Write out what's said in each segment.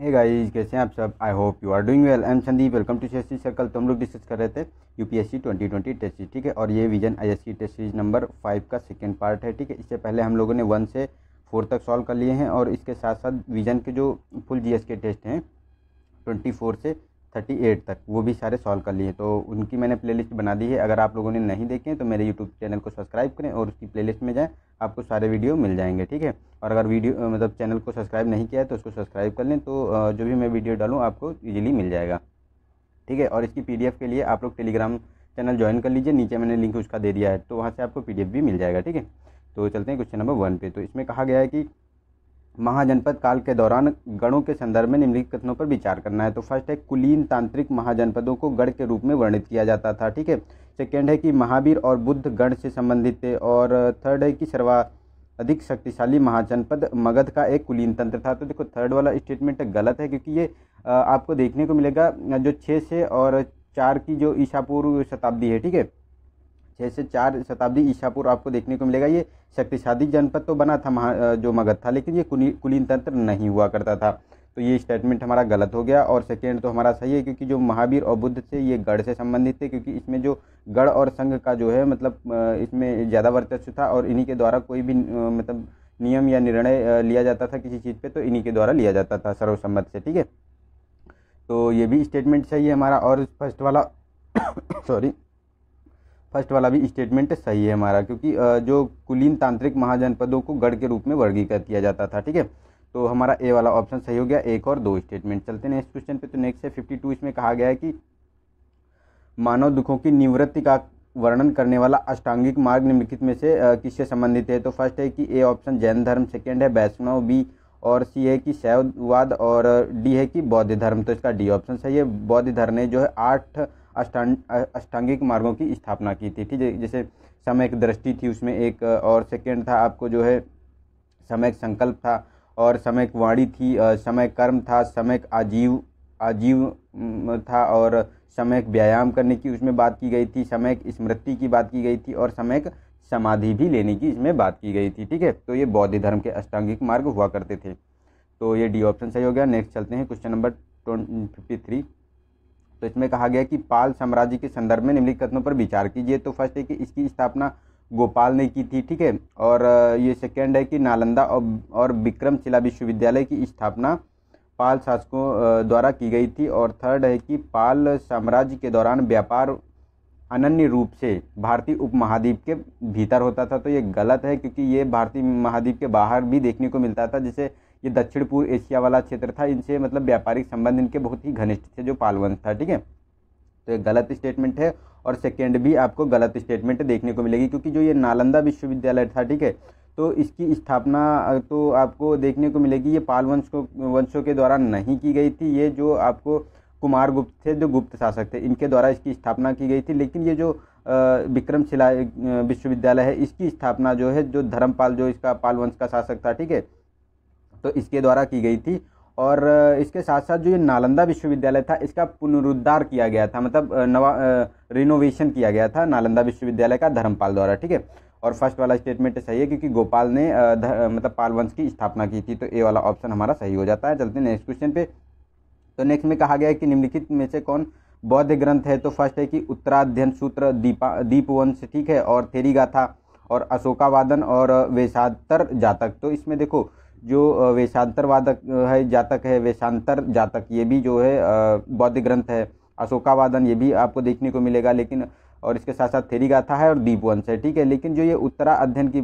hey guys कैसे हैं आप सब I hope you are doing well I am Sandeep welcome to C S C circle तो हम लोग डिस्कस कर रहे थे U P S C twenty twenty test series ठीक है और ये विजन आई एस की टेस्ट सीरीज नंबर फाइव का सेकेंड पार्ट है ठीक है इससे पहले हम लोगों ने वन से फोर तक सॉल्व कर लिए हैं और इसके साथ साथ विजन के जो फुल जी एस के टेस्ट हैं ट्वेंटी फोर से थर्टी एट तक वो भी सारे सॉल्व कर लिए तो उनकी मैंने प्लेलिस्ट बना दी है अगर आप लोगों ने नहीं देखे तो मेरे यूट्यूब चैनल को सब्सक्राइब करें और उसकी प्लेलिस्ट में जाएं आपको सारे वीडियो मिल जाएंगे ठीक है और अगर वीडियो मतलब चैनल को सब्सक्राइब नहीं किया है तो उसको सब्सक्राइब कर लें तो जो भी मैं वीडियो डालूँ आपको ईजिली मिल जाएगा ठीक है और इसकी पी के लिए आप लोग टेलीग्राम चैनल ज्वाइन कर लीजिए नीचे मैंने लिंक उसका दे दिया है तो वहाँ से आपको पी भी मिल जाएगा ठीक है तो चलते हैं क्वेश्चन नंबर वन पे तो इसमें कहा गया है कि महाजनपद काल के दौरान गणों के संदर्भ में निम्नलिखित कथनों पर विचार करना है तो फर्स्ट है कुलीन तांत्रिक महाजनपदों को गढ़ के रूप में वर्णित किया जाता था ठीक है सेकेंड है कि महावीर और बुद्ध गण से संबंधित थे और थर्ड है कि सर्वा अधिक शक्तिशाली महाजनपद मगध का एक कुलीन तंत्र था तो देखो थर्ड वाला स्टेटमेंट गलत है क्योंकि ये आपको देखने को मिलेगा जो छः से और चार की जो ईशापूर्व शताब्दी है ठीक है छः से चार शताब्दी ईशापुर आपको देखने को मिलेगा ये शक्तिशाली जनपद तो बना था महा जो मगध था लेकिन ये कुलीन तंत्र नहीं हुआ करता था तो ये स्टेटमेंट हमारा गलत हो गया और सेकेंड तो हमारा सही है क्योंकि जो महावीर और बुद्ध थे ये गढ़ से संबंधित थे क्योंकि इसमें जो गढ़ और संघ का जो है मतलब इसमें ज़्यादा वर्चस्व था और इन्हीं के द्वारा कोई भी मतलब नियम या निर्णय लिया जाता था किसी चीज़ पे तो इन्हीं के द्वारा लिया जाता था सर्वसम्मत से ठीक है तो ये भी स्टेटमेंट सही है हमारा और फर्स्ट वाला सॉरी फर्स्ट वाला भी स्टेटमेंट सही है हमारा क्योंकि जो कुलीन तांत्रिक महाजनपदों को गढ़ के रूप में वर्गीकृत किया जाता था ठीक है तो हमारा ए वाला ऑप्शन सही हो गया एक और दो स्टेटमेंट चलते हैं नेक्स्ट क्वेश्चन पे तो नेक्स्ट है फिफ्टी टू इसमें कहा गया है कि मानव दुखों की निवृत्ति का वर्णन करने वाला अष्टांगिक मार्ग निम्नलिखित में से किससे संबंधित है तो फर्स्ट है कि ए ऑप्शन जैन धर्म सेकेंड है वैष्णव बी और सी है कि शैववाद और डी है कि बौद्ध धर्म तो इसका डी ऑप्शन सही है बौद्ध धर्म ने जो है आठ अष्टांगिक मार्गों की स्थापना की थी ठीक है जैसे समय एक दृष्टि थी उसमें एक और सेकेंड था आपको जो है समय संकल्प था और समय वाणी थी समय कर्म था समय आजीव आजीव था और समय व्यायाम करने की उसमें बात की गई थी समय स्मृति की बात की गई थी और समय समाधि भी लेने की इसमें बात की गई थी ठीक है तो ये बौद्ध धर्म के अष्टांगिक मार्ग हुआ करते थे तो ये डी ऑप्शन सही हो गया नेक्स्ट चलते हैं क्वेश्चन नंबर फिफ्टी थ्री तो इसमें कहा गया कि पाल साम्राज्य के संदर्भ में निम्नलिखित कथनों पर विचार कीजिए तो फर्स्ट है कि इसकी स्थापना गोपाल ने की थी ठीक है और ये सेकेंड है कि नालंदा और विक्रमशिला विश्वविद्यालय की स्थापना पाल शासकों द्वारा की गई थी और थर्ड है कि पाल साम्राज्य के दौरान व्यापार अनन्य रूप से भारतीय उपमहाद्वीप के भीतर होता था तो ये गलत है क्योंकि ये भारतीय महाद्वीप के बाहर भी देखने को मिलता था जिसे ये दक्षिण पूर्व एशिया वाला क्षेत्र था इनसे मतलब व्यापारिक संबंध इनके बहुत ही घनिष्ठ थे जो पालवंश था ठीक है तो ये गलत स्टेटमेंट है और सेकेंड भी आपको गलत स्टेटमेंट देखने को मिलेगी क्योंकि जो ये नालंदा विश्वविद्यालय था ठीक है तो इसकी स्थापना तो आपको देखने को मिलेगी ये पाल वंश को वंशों के द्वारा नहीं की गई थी ये जो आपको कुमार गुप्त थे जो गुप्त शासक थे इनके द्वारा इसकी स्थापना की गई थी लेकिन ये जो विक्रमशिला विश्वविद्यालय है इसकी स्थापना जो है जो धर्मपाल जो इसका पाल वंश का शासक था ठीक है तो इसके द्वारा की गई थी और इसके साथ साथ जो ये नालंदा विश्वविद्यालय था इसका पुनरुद्धार किया गया था मतलब नवा रिनोवेशन किया गया था नालंदा विश्वविद्यालय का धर्मपाल द्वारा ठीक है और फर्स्ट वाला स्टेटमेंट सही है क्योंकि गोपाल ने धर, मतलब पाल वंश की स्थापना की थी तो ए वाला ऑप्शन हमारा सही हो जाता है चलते नेक्स्ट क्वेश्चन पे तो नेक्स्ट में कहा गया है कि निम्नलिखित में से कौन बौद्ध ग्रंथ है तो फर्स्ट है कि उत्तराध्यन सूत्र दीपा दीपवंश ठीक है और थेरी गाथा और अशोकावादन और वेशातर जातक तो इसमें देखो जो वेशांतरवादक है जातक है वेशांतर जातक ये भी जो है बौद्ध ग्रंथ है अशोकावादन ये भी आपको देखने को मिलेगा लेकिन और इसके साथ साथ थेरी गाथा है और दीपवंश है ठीक है लेकिन जो ये उत्तरा अध्ययन की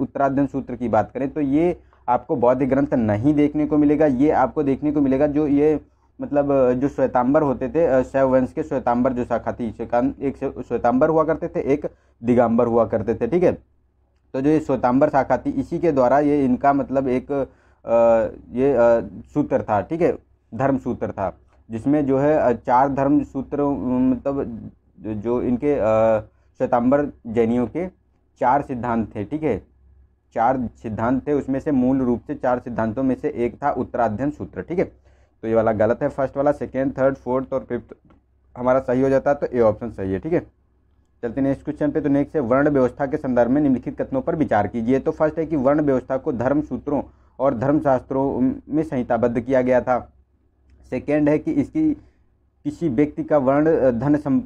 उत्तरा अध्ययन सूत्र की बात करें तो ये आपको बौद्ध ग्रंथ नहीं देखने को मिलेगा ये आपको देखने को मिलेगा जो ये मतलब जो श्वेतांबर होते थे शैव वंश के श्वेतांबर जो शाखा थी एक श्वेतांबर हुआ करते थे एक दिगंबर हुआ करते थे ठीक है तो जो ये स्वतांबर शाखा थी इसी के द्वारा ये इनका मतलब एक ये सूत्र था ठीक है धर्म सूत्र था जिसमें जो है चार धर्म सूत्र मतलब जो इनके श्वेतांबर जैनियों के चार सिद्धांत थे ठीक है चार सिद्धांत थे उसमें से मूल रूप से चार सिद्धांतों में से एक था उत्तराध्ययन सूत्र ठीक है तो ये वाला गलत है फर्स्ट वाला सेकेंड थर्ड फोर्थ और फिफ्थ हमारा सही हो जाता है तो ए ऑप्शन सही है ठीक है चलते नेक्स्ट क्वेश्चन पे तो नेक्स्ट है वर्ण व्यवस्था के संदर्भ में निम्नलिखित कथनों पर विचार कीजिए तो फर्स्ट है कि वर्ण व्यवस्था को धर्म सूत्रों और धर्मशास्त्रों में संहिताबद्ध किया गया था सेकेंड है कि इसकी किसी व्यक्ति का वर्ण धन सम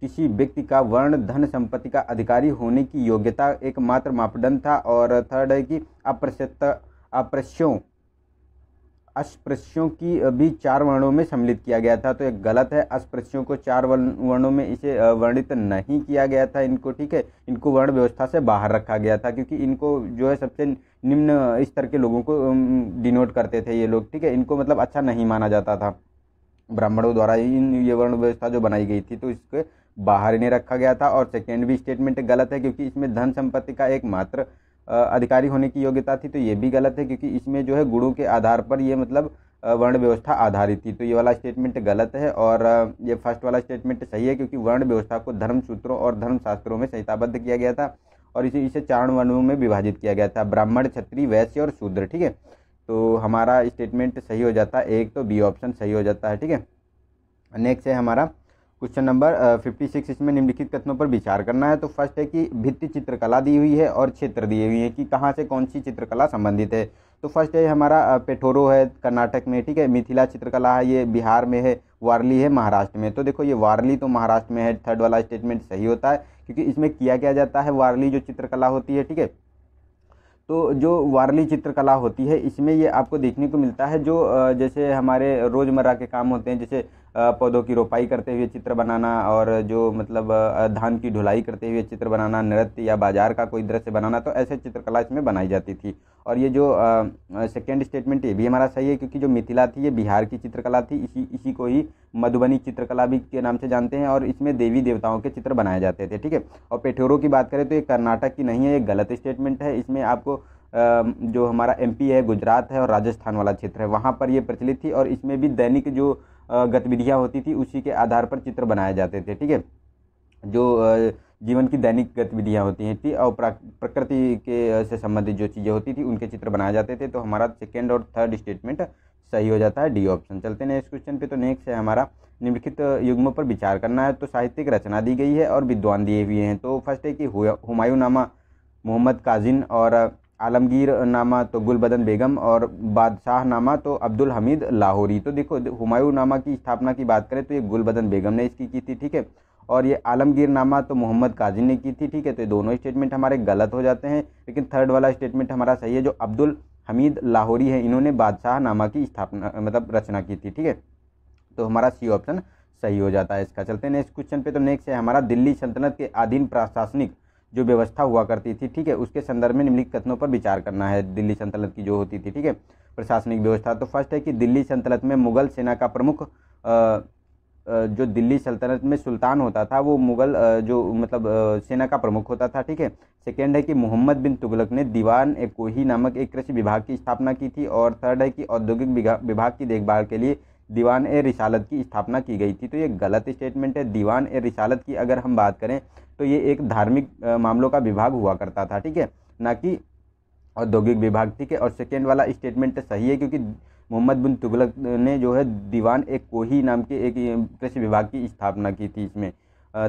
किसी व्यक्ति का वर्ण धन संपत्ति का अधिकारी होने की योग्यता एकमात्र मापदंड था और थर्ड है कि अप्रश्यता अप्रश्यों अस्पृश्यों की भी चार वर्णों में सम्मिलित किया गया था तो ये गलत है अस्पृश्यों को चार वर्णों में इसे वर्णित नहीं किया गया था इनको ठीक है इनको वर्ण व्यवस्था से बाहर रखा गया था क्योंकि इनको जो है सबसे निम्न स्तर के लोगों को डिनोट करते थे ये लोग ठीक है इनको मतलब अच्छा नहीं माना जाता था ब्राह्मणों द्वारा इन ये वर्ण व्यवस्था जो बनाई गई थी तो इसके बाहर इन्हें रखा गया था और सेकेंड भी स्टेटमेंट गलत है क्योंकि इसमें धन संपत्ति का एक मात्र अधिकारी होने की योग्यता थी तो ये भी गलत है क्योंकि इसमें जो है गुणों के आधार पर ये मतलब वर्ण व्यवस्था आधारित थी तो ये वाला स्टेटमेंट गलत है और ये फर्स्ट वाला स्टेटमेंट सही है क्योंकि वर्ण व्यवस्था को धर्म सूत्रों और धर्म शास्त्रों में संहिताबद्ध किया गया था और इसे इसे चारण वर्णों में विभाजित किया गया था ब्राह्मण क्षत्रिय वैश्य और शूद्र ठीक है तो हमारा स्टेटमेंट सही हो जाता है एक तो बी ऑप्शन सही हो जाता है ठीक है नेक्स्ट है हमारा क्वेश्चन नंबर फिफ्टी सिक्स इसमें निम्नलिखित कथनों पर विचार करना है तो फर्स्ट है कि भित्ति चित्रकला दी हुई है और क्षेत्र दिए हुए हैं कि कहाँ से कौन सी चित्रकला संबंधित है तो फर्स्ट है हमारा पेठोरो है कर्नाटक में ठीक है मिथिला चित्रकला है ये बिहार में है वारली है महाराष्ट्र में तो देखो ये वारली तो महाराष्ट्र में है थर्ड वाला स्टेटमेंट सही होता है क्योंकि इसमें किया क्या जाता है वारली जो चित्रकला होती है ठीक है तो जो वारली चित्रकला होती है इसमें ये आपको देखने को मिलता है जो जैसे हमारे रोज़मर्रा के काम होते हैं जैसे पौधों की रोपाई करते हुए चित्र बनाना और जो मतलब धान की ढुलाई करते हुए चित्र बनाना नृत्य या बाजार का कोई दृश्य बनाना तो ऐसे चित्रकला इसमें बनाई जाती थी और ये जो सेकेंड स्टेटमेंट ये भी हमारा सही है क्योंकि जो मिथिला थी ये बिहार की चित्रकला थी इसी इसी को ही मधुबनी चित्रकला भी के नाम से जानते हैं और इसमें देवी देवताओं के चित्र बनाए जाते थे ठीक है और पेठोरों की बात करें तो ये कर्नाटक की नहीं है ये गलत स्टेटमेंट है इसमें आपको जो हमारा एमपी है गुजरात है और राजस्थान वाला क्षेत्र है वहाँ पर ये प्रचलित थी और इसमें भी दैनिक जो गतिविधियाँ होती थी उसी के आधार पर चित्र बनाए जाते थे ठीक है जो जीवन की दैनिक गतिविधियाँ होती हैं ठीक और प्रकृति के से संबंधित जो चीज़ें होती थी उनके चित्र बनाए जाते थे तो हमारा सेकेंड और थर्ड स्टेटमेंट सही हो जाता है डी ऑप्शन चलते हैं नेक्स्ट क्वेश्चन पे तो नेक्स्ट है हमारा निम्नलिखित युग्मों पर विचार करना है तो साहित्यिक रचना दी गई है और विद्वान दिए हुए हैं तो फर्स्ट है कि हुमायूं नामा मोहम्मद काजिन और आलमगीर नामा तो गुलबदन बेगम और बादशाह नामा तो अब्दुल हमीद लाहौरी तो देखो हुमायूं नामा की स्थापना की बात करें तो ये गुलबदन बेगम ने इसकी की थी ठीक है और ये आलमगीर नामा तो मोहम्मद काजी ने की थी ठीक है तो ये दोनों स्टेटमेंट हमारे गलत हो जाते हैं लेकिन थर्ड वाला स्टेटमेंट हमारा सही है जो अब्दुल हमीद लाहौरी है इन्होंने बादशाह नामा की स्थापना मतलब रचना की थी ठीक है तो हमारा सी ऑप्शन सही हो जाता है इसका चलते हैं नेक्स्ट क्वेश्चन पे तो नेक्स्ट है हमारा दिल्ली सल्तनत के अधीन प्रशासनिक जो व्यवस्था हुआ करती थी ठीक है उसके संदर्भ में निम्नलिखित कथनों पर विचार करना है दिल्ली संतलत की जो होती थी ठीक है प्रशासनिक व्यवस्था तो फर्स्ट है कि दिल्ली संतलत में मुगल सेना का प्रमुख जो दिल्ली सल्तनत में सुल्तान होता था वो मुगल जो मतलब सेना का प्रमुख होता था ठीक है सेकेंड है कि मोहम्मद बिन तुगलक ने दीवान ए कोही नामक एक कृषि विभाग की स्थापना की थी और थर्ड है कि औद्योगिक विभाग की देखभाल के लिए दीवान ए रिसालत की स्थापना की गई थी तो ये गलत स्टेटमेंट है दीवान ए रिसालत की अगर हम बात करें तो ये एक धार्मिक मामलों का विभाग हुआ करता था ठीक है ना कि औद्योगिक विभाग ठीक है और सेकेंड वाला स्टेटमेंट तो सही है क्योंकि मोहम्मद बिन तुगलक ने जो है दीवान एक कोही नाम के एक कृषि विभाग की स्थापना की थी इसमें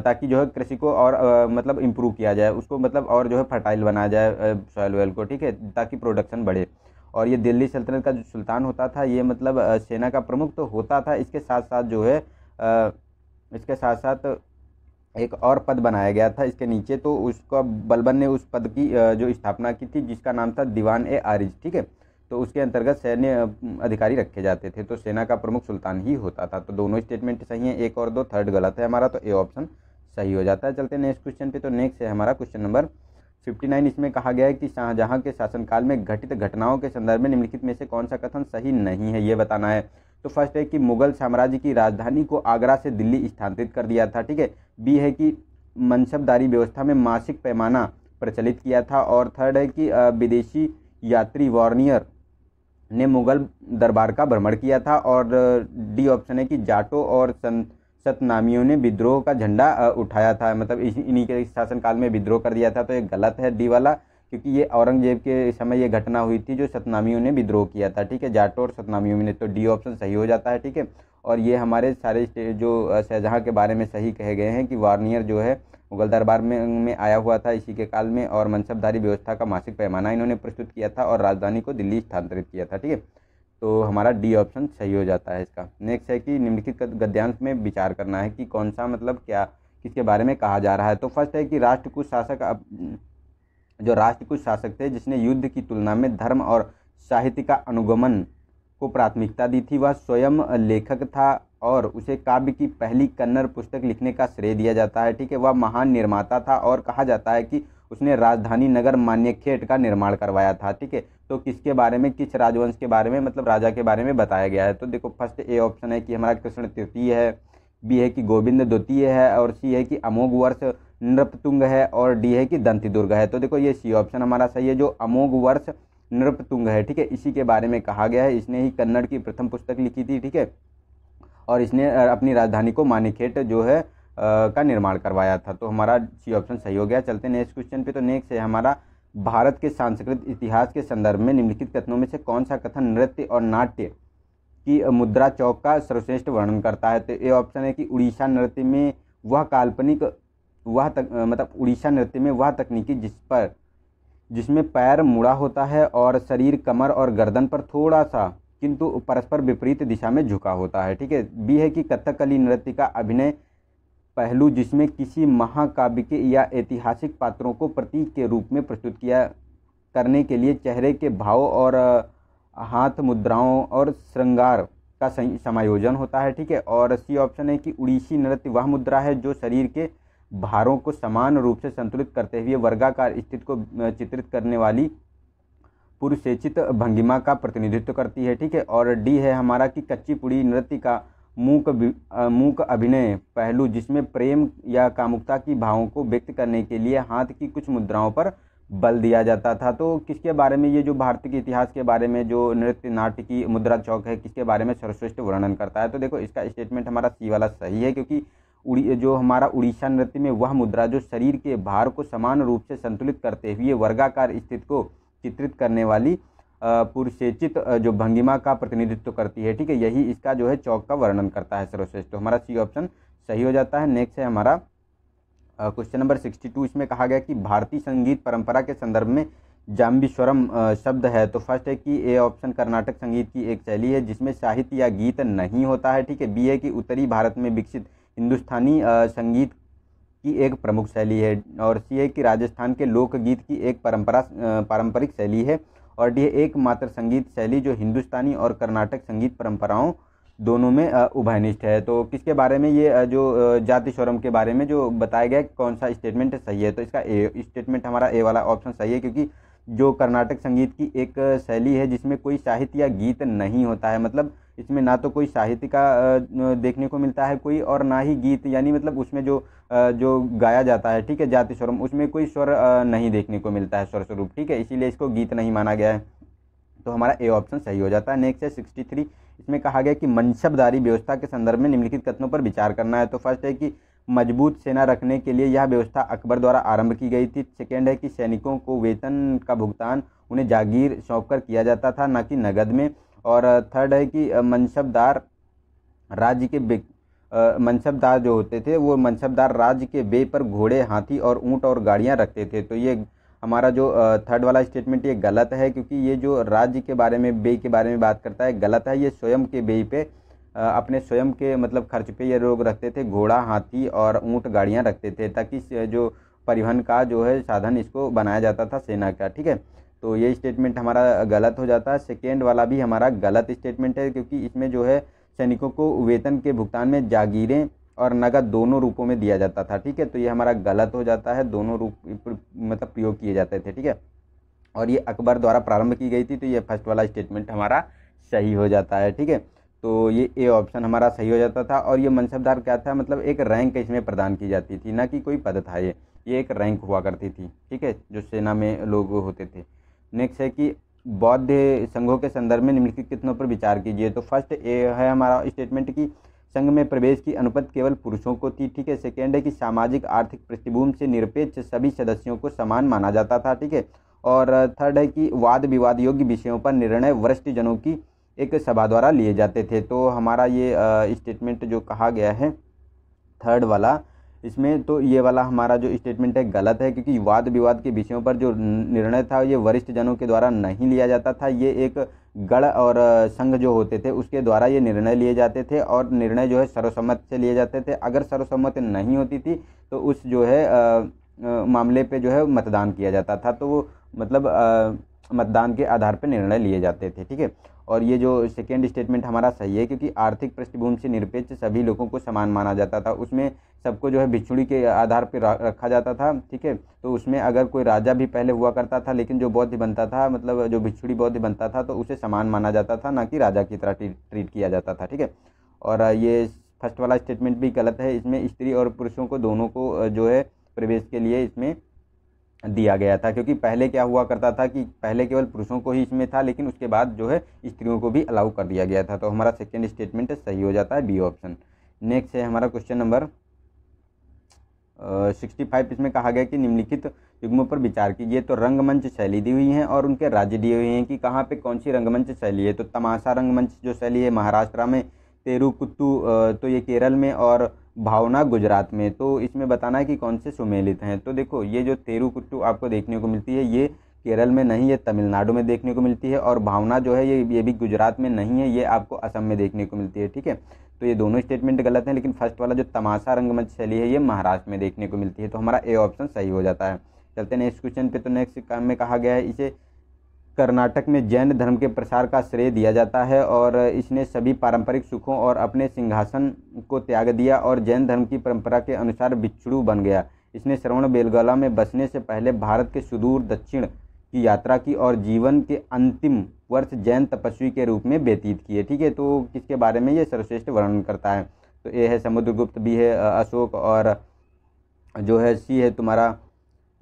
ताकि जो है कृषि को और मतलब इम्प्रूव किया जाए उसको मतलब और जो है फर्टाइल बनाया जाए सॉयल वेल को ठीक है ताकि प्रोडक्शन बढ़े और ये दिल्ली सल्तनत का जो सुल्तान होता था ये मतलब सेना का प्रमुख तो होता था इसके साथ साथ जो है इसके साथ साथ एक और पद बनाया गया था इसके नीचे तो उसका बलबन ने उस पद की जो स्थापना की थी जिसका नाम था दीवान ए आरिज ठीक है तो उसके अंतर्गत सैन्य अधिकारी रखे जाते थे तो सेना का प्रमुख सुल्तान ही होता था तो दोनों स्टेटमेंट सही हैं एक और दो थर्ड गलत है हमारा तो ए ऑप्शन सही हो जाता है चलते नेक्स्ट क्वेश्चन पे तो नेक्स्ट है हमारा क्वेश्चन नंबर फिफ्टी नाइन इसमें कहा गया है कि शाहजहाँ के शासनकाल में घटित घटनाओं के संदर्भ में निम्नलिखित में से कौन सा कथन सही नहीं है ये बताना है तो फर्स्ट है कि मुगल साम्राज्य की राजधानी को आगरा से दिल्ली स्थानांतरित कर दिया था ठीक है बी है कि मनसबदारी व्यवस्था में मासिक पैमाना प्रचलित किया था और थर्ड है कि विदेशी यात्री वार्नियर ने मुगल दरबार का भ्रमण किया था और डी ऑप्शन है कि जाटों और सतनामियों ने विद्रोह का झंडा उठाया था मतलब इन्हीं के शासनकाल में विद्रोह कर दिया था तो ये गलत है डी वाला क्योंकि ये औरंगजेब के समय ये घटना हुई थी जो सतनामियों ने विद्रोह किया था ठीक है जाटो और सतनामियों ने तो डी ऑप्शन सही हो जाता है ठीक है और ये हमारे सारे जो शाहजहाँ के बारे में सही कहे गए हैं कि वार्नियर जो है मुगल दरबार में में आया हुआ था इसी के काल में और मनसबधारी व्यवस्था का मासिक पैमाना इन्होंने प्रस्तुत किया था और राजधानी को दिल्ली स्थानांतरित किया था ठीक है तो हमारा डी ऑप्शन सही हो जाता है इसका नेक्स्ट है कि निम्नलिखित गद्यांश में विचार करना है कि कौन सा मतलब क्या किसके बारे में कहा जा रहा है तो फर्स्ट है कि राष्ट्र कुछ शासक जो राष्ट्र कुछ शासक थे जिसने युद्ध की तुलना में धर्म और साहित्य का अनुगमन को प्राथमिकता दी थी वह स्वयं लेखक था और उसे काव्य की पहली कन्नड़ पुस्तक लिखने का श्रेय दिया जाता है ठीक है वह महान निर्माता था और कहा जाता है कि उसने राजधानी नगर मान्यखेट का निर्माण करवाया था ठीक है तो किसके बारे में किस राजवंश के बारे में मतलब राजा के बारे में बताया गया है तो देखो फर्स्ट ए ऑप्शन है कि हमारा कृष्ण तृतीय है बी है कि गोविंद द्वितीय है और सी है कि अमोघ वर्ष नृपतुंग है और डी है कि दंती है तो देखो ये सी ऑप्शन हमारा सही है जो अमोघ वर्ष नृपतुंग है ठीक है इसी के बारे में कहा गया है इसने ही कन्नड़ की प्रथम पुस्तक लिखी थी ठीक है और इसने अपनी राजधानी को मानिकेट जो है आ, का निर्माण करवाया था तो हमारा सी ऑप्शन सही हो गया चलते नेक्स्ट क्वेश्चन पे तो नेक्स्ट है हमारा भारत के सांस्कृतिक इतिहास के संदर्भ में निम्नलिखित कथनों में से कौन सा कथन नृत्य और नाट्य की मुद्रा चौक का सर्वश्रेष्ठ वर्णन करता है तो ये ऑप्शन है कि उड़ीसा नृत्य में वह काल्पनिक वह तक मतलब उड़ीसा नृत्य में वह तकनीकी जिस पर जिसमें पैर मुड़ा होता है और शरीर कमर और गर्दन पर थोड़ा सा किंतु परस्पर विपरीत दिशा में झुका होता है ठीक है बी है कि कथकली नृत्य का अभिनय पहलू जिसमें किसी महाकाव्य के या ऐतिहासिक पात्रों को प्रतीक के रूप में प्रस्तुत किया करने के लिए चेहरे के भाव और हाथ मुद्राओं और श्रृंगार का समायोजन होता है ठीक है और सी ऑप्शन है कि उड़ीसी नृत्य वह मुद्रा है जो शरीर के भारों को समान रूप से संतुलित करते हुए वर्गाकार स्थिति को चित्रित करने वाली पुरुषेचित भंगिमा का प्रतिनिधित्व करती है ठीक है और डी है हमारा कि कच्ची पुड़ी नृत्य का मूक मूक अभिनय पहलू जिसमें प्रेम या कामुकता की भावों को व्यक्त करने के लिए हाथ की कुछ मुद्राओं पर बल दिया जाता था तो किसके बारे में ये जो भारतीय इतिहास के बारे में जो नृत्य नाट्य की मुद्रा चौक है किसके बारे में सर्वश्रेष्ठ वर्णन करता है तो देखो इसका स्टेटमेंट हमारा सी वाला सही है क्योंकि उड़ी जो हमारा उड़ीसा नृत्य में वह मुद्रा जो शरीर के भार को समान रूप से संतुलित करते हुए वर्गाकार स्थिति को चित्रित करने वाली पुरुषेचित जो भंगिमा का प्रतिनिधित्व करती है ठीक है यही इसका जो है चौक का वर्णन करता है सर्वश्रेष्ठ तो हमारा सी ऑप्शन सही हो जाता है नेक्स्ट है हमारा क्वेश्चन नंबर सिक्सटी टू इसमें कहा गया कि भारतीय संगीत परंपरा के संदर्भ में जाम्बिश्वरम शब्द है तो फर्स्ट है कि ए ऑप्शन कर्नाटक संगीत की एक शैली है जिसमें साहित्य या गीत नहीं होता है ठीक है बी है कि उत्तरी भारत में विकसित हिंदुस्तानी संगीत की एक प्रमुख शैली है और सी है कि राजस्थान के लोकगीत की एक परंपरा पारंपरिक शैली है और डी एकमात्र संगीत शैली जो हिंदुस्तानी और कर्नाटक संगीत परंपराओं दोनों में उभयनिष्ठ है तो किसके बारे में ये जो जाति स्वरम के बारे में जो बताया गया कौन सा स्टेटमेंट सही है तो इसका ए स्टेटमेंट हमारा ए वाला ऑप्शन सही है क्योंकि जो कर्नाटक संगीत की एक शैली है जिसमें कोई साहित्य या गीत नहीं होता है मतलब इसमें ना तो कोई साहित्य का देखने को मिलता है कोई और ना ही गीत यानी मतलब उसमें जो जो गाया जाता है ठीक है जाति स्वरम उसमें कोई स्वर नहीं देखने को मिलता है स्वर स्वरूप ठीक है इसीलिए इसको गीत नहीं माना गया है तो हमारा ए ऑप्शन सही हो जाता है नेक्स्ट है सिक्सटी थ्री इसमें कहा गया कि मनसबदारी व्यवस्था के संदर्भ में निम्नलिखित कथनों पर विचार करना है तो फर्स्ट है कि मजबूत सेना रखने के लिए यह व्यवस्था अकबर द्वारा आरंभ की गई थी सेकेंड है कि सैनिकों को वेतन का भुगतान उन्हें जागीर सौंपकर किया जाता था न कि नगद में और थर्ड है कि मनसबदार राज्य के मनसबदार जो होते थे वो मनसबदार राज्य के बे पर घोड़े हाथी और ऊँट और गाड़ियाँ रखते थे तो ये हमारा जो थर्ड वाला स्टेटमेंट ये गलत है क्योंकि ये जो राज्य के बारे में बे के बारे में बात करता है गलत है ये स्वयं के बे पे अपने स्वयं के मतलब खर्च पे ये लोग रखते थे घोड़ा हाथी और ऊँट गाड़ियाँ रखते थे ताकि जो परिवहन का जो है साधन इसको बनाया जाता था सेना का ठीक है तो ये स्टेटमेंट हमारा गलत हो जाता है सेकेंड वाला भी हमारा गलत स्टेटमेंट है क्योंकि इसमें जो है सैनिकों को वेतन के भुगतान में जागीरें और नगद दोनों रूपों में दिया जाता था ठीक है तो ये हमारा गलत हो जाता है दोनों रूप मतलब प्रयोग किए जाते थे ठीक है और ये अकबर द्वारा प्रारंभ की गई थी तो ये फर्स्ट वाला स्टेटमेंट हमारा सही हो जाता है ठीक है तो ये ए ऑप्शन हमारा सही हो जाता था और ये मनसबदार क्या था मतलब एक रैंक इसमें प्रदान की जाती थी ना कि कोई पद था ये ये एक रैंक हुआ करती थी ठीक है जो सेना में लोग होते थे नेक्स्ट है कि बौद्ध संघों के संदर्भ में निम्नलिखित कितनों पर विचार कीजिए तो फर्स्ट ए है हमारा स्टेटमेंट की संघ में प्रवेश की अनुपत केवल पुरुषों को थी ठीक है सेकेंड है कि सामाजिक आर्थिक पृष्ठभूमि से निरपेक्ष सभी सदस्यों को समान माना जाता था ठीक है और थर्ड है कि वाद विवाद योग्य विषयों पर निर्णय वरिष्ठ जनों की एक सभा द्वारा लिए जाते थे तो हमारा ये स्टेटमेंट जो कहा गया है थर्ड वाला इसमें तो ये वाला हमारा जो स्टेटमेंट है गलत है क्योंकि वाद विवाद के विषयों पर जो निर्णय था ये वरिष्ठ जनों के द्वारा नहीं लिया जाता था ये एक गढ़ और संघ जो होते थे उसके द्वारा ये निर्णय लिए जाते थे और निर्णय जो है सर्वसम्मत से लिए जाते थे अगर सर्वसम्मत नहीं होती थी तो उस जो है आ, आ, मामले पर जो है मतदान किया जाता था तो मतलब आ, मतदान के आधार पर निर्णय लिए जाते थे ठीक है और ये जो सेकेंड स्टेटमेंट हमारा सही है क्योंकि आर्थिक पृष्ठभूमि से निरपेक्ष सभी लोगों को समान माना जाता था उसमें सबको जो है बिछुड़ी के आधार पर रखा जाता था ठीक है तो उसमें अगर कोई राजा भी पहले हुआ करता था लेकिन जो बौद्ध बनता था मतलब जो बिछुड़ी बौद्ध बनता था तो उसे समान माना जाता था ना कि राजा की तरह ट्रीट किया जाता था ठीक है और ये फर्स्ट वाला स्टेटमेंट भी गलत है इसमें स्त्री और पुरुषों को दोनों को जो है प्रवेश के लिए इसमें दिया गया था क्योंकि पहले क्या हुआ करता था कि पहले केवल पुरुषों को ही इसमें था लेकिन उसके बाद जो है स्त्रियों को भी अलाउ कर दिया गया था तो हमारा सेकेंड स्टेटमेंट सही हो जाता है बी ऑप्शन नेक्स्ट है हमारा क्वेश्चन नंबर सिक्सटी फाइव इसमें कहा गया कि निम्नलिखित युग्मों पर विचार कीजिए तो रंगमंच शैली दी हुई है और उनके राज्य दिए हुए हैं कि कहाँ पे कौन सी रंगमंच शैली है तो तमाशा रंगमंच जो शैली है महाराष्ट्र में तेरुकुत्तू तो ये केरल में और भावना गुजरात में तो इसमें बताना है कि कौन से सुमेलित हैं तो देखो ये जो तेरुकुट्टू आपको देखने को मिलती है ये केरल में नहीं है तमिलनाडु में देखने को मिलती है और भावना जो है ये ये भी गुजरात में नहीं है ये आपको असम में देखने को मिलती है ठीक है तो ये दोनों स्टेटमेंट गलत हैं लेकिन फर्स्ट वाला जो तमाशा रंगमंच शैली है ये महाराष्ट्र में देखने को मिलती है तो हमारा ए ऑप्शन सही हो जाता है चलते नेक्स्ट क्वेश्चन पे तो नेक्स्ट काम में कहा गया है इसे कर्नाटक में जैन धर्म के प्रसार का श्रेय दिया जाता है और इसने सभी पारंपरिक सुखों और अपने सिंहासन को त्याग दिया और जैन धर्म की परंपरा के अनुसार बिच्छड़ू बन गया इसने श्रवण बेलगला में बसने से पहले भारत के सुदूर दक्षिण की यात्रा की और जीवन के अंतिम वर्ष जैन तपस्वी के रूप में व्यतीत किए ठीक है तो किसके बारे में ये सर्वश्रेष्ठ वर्णन करता है तो ए है समुद्रगुप्त भी है अशोक और जो है सी है तुम्हारा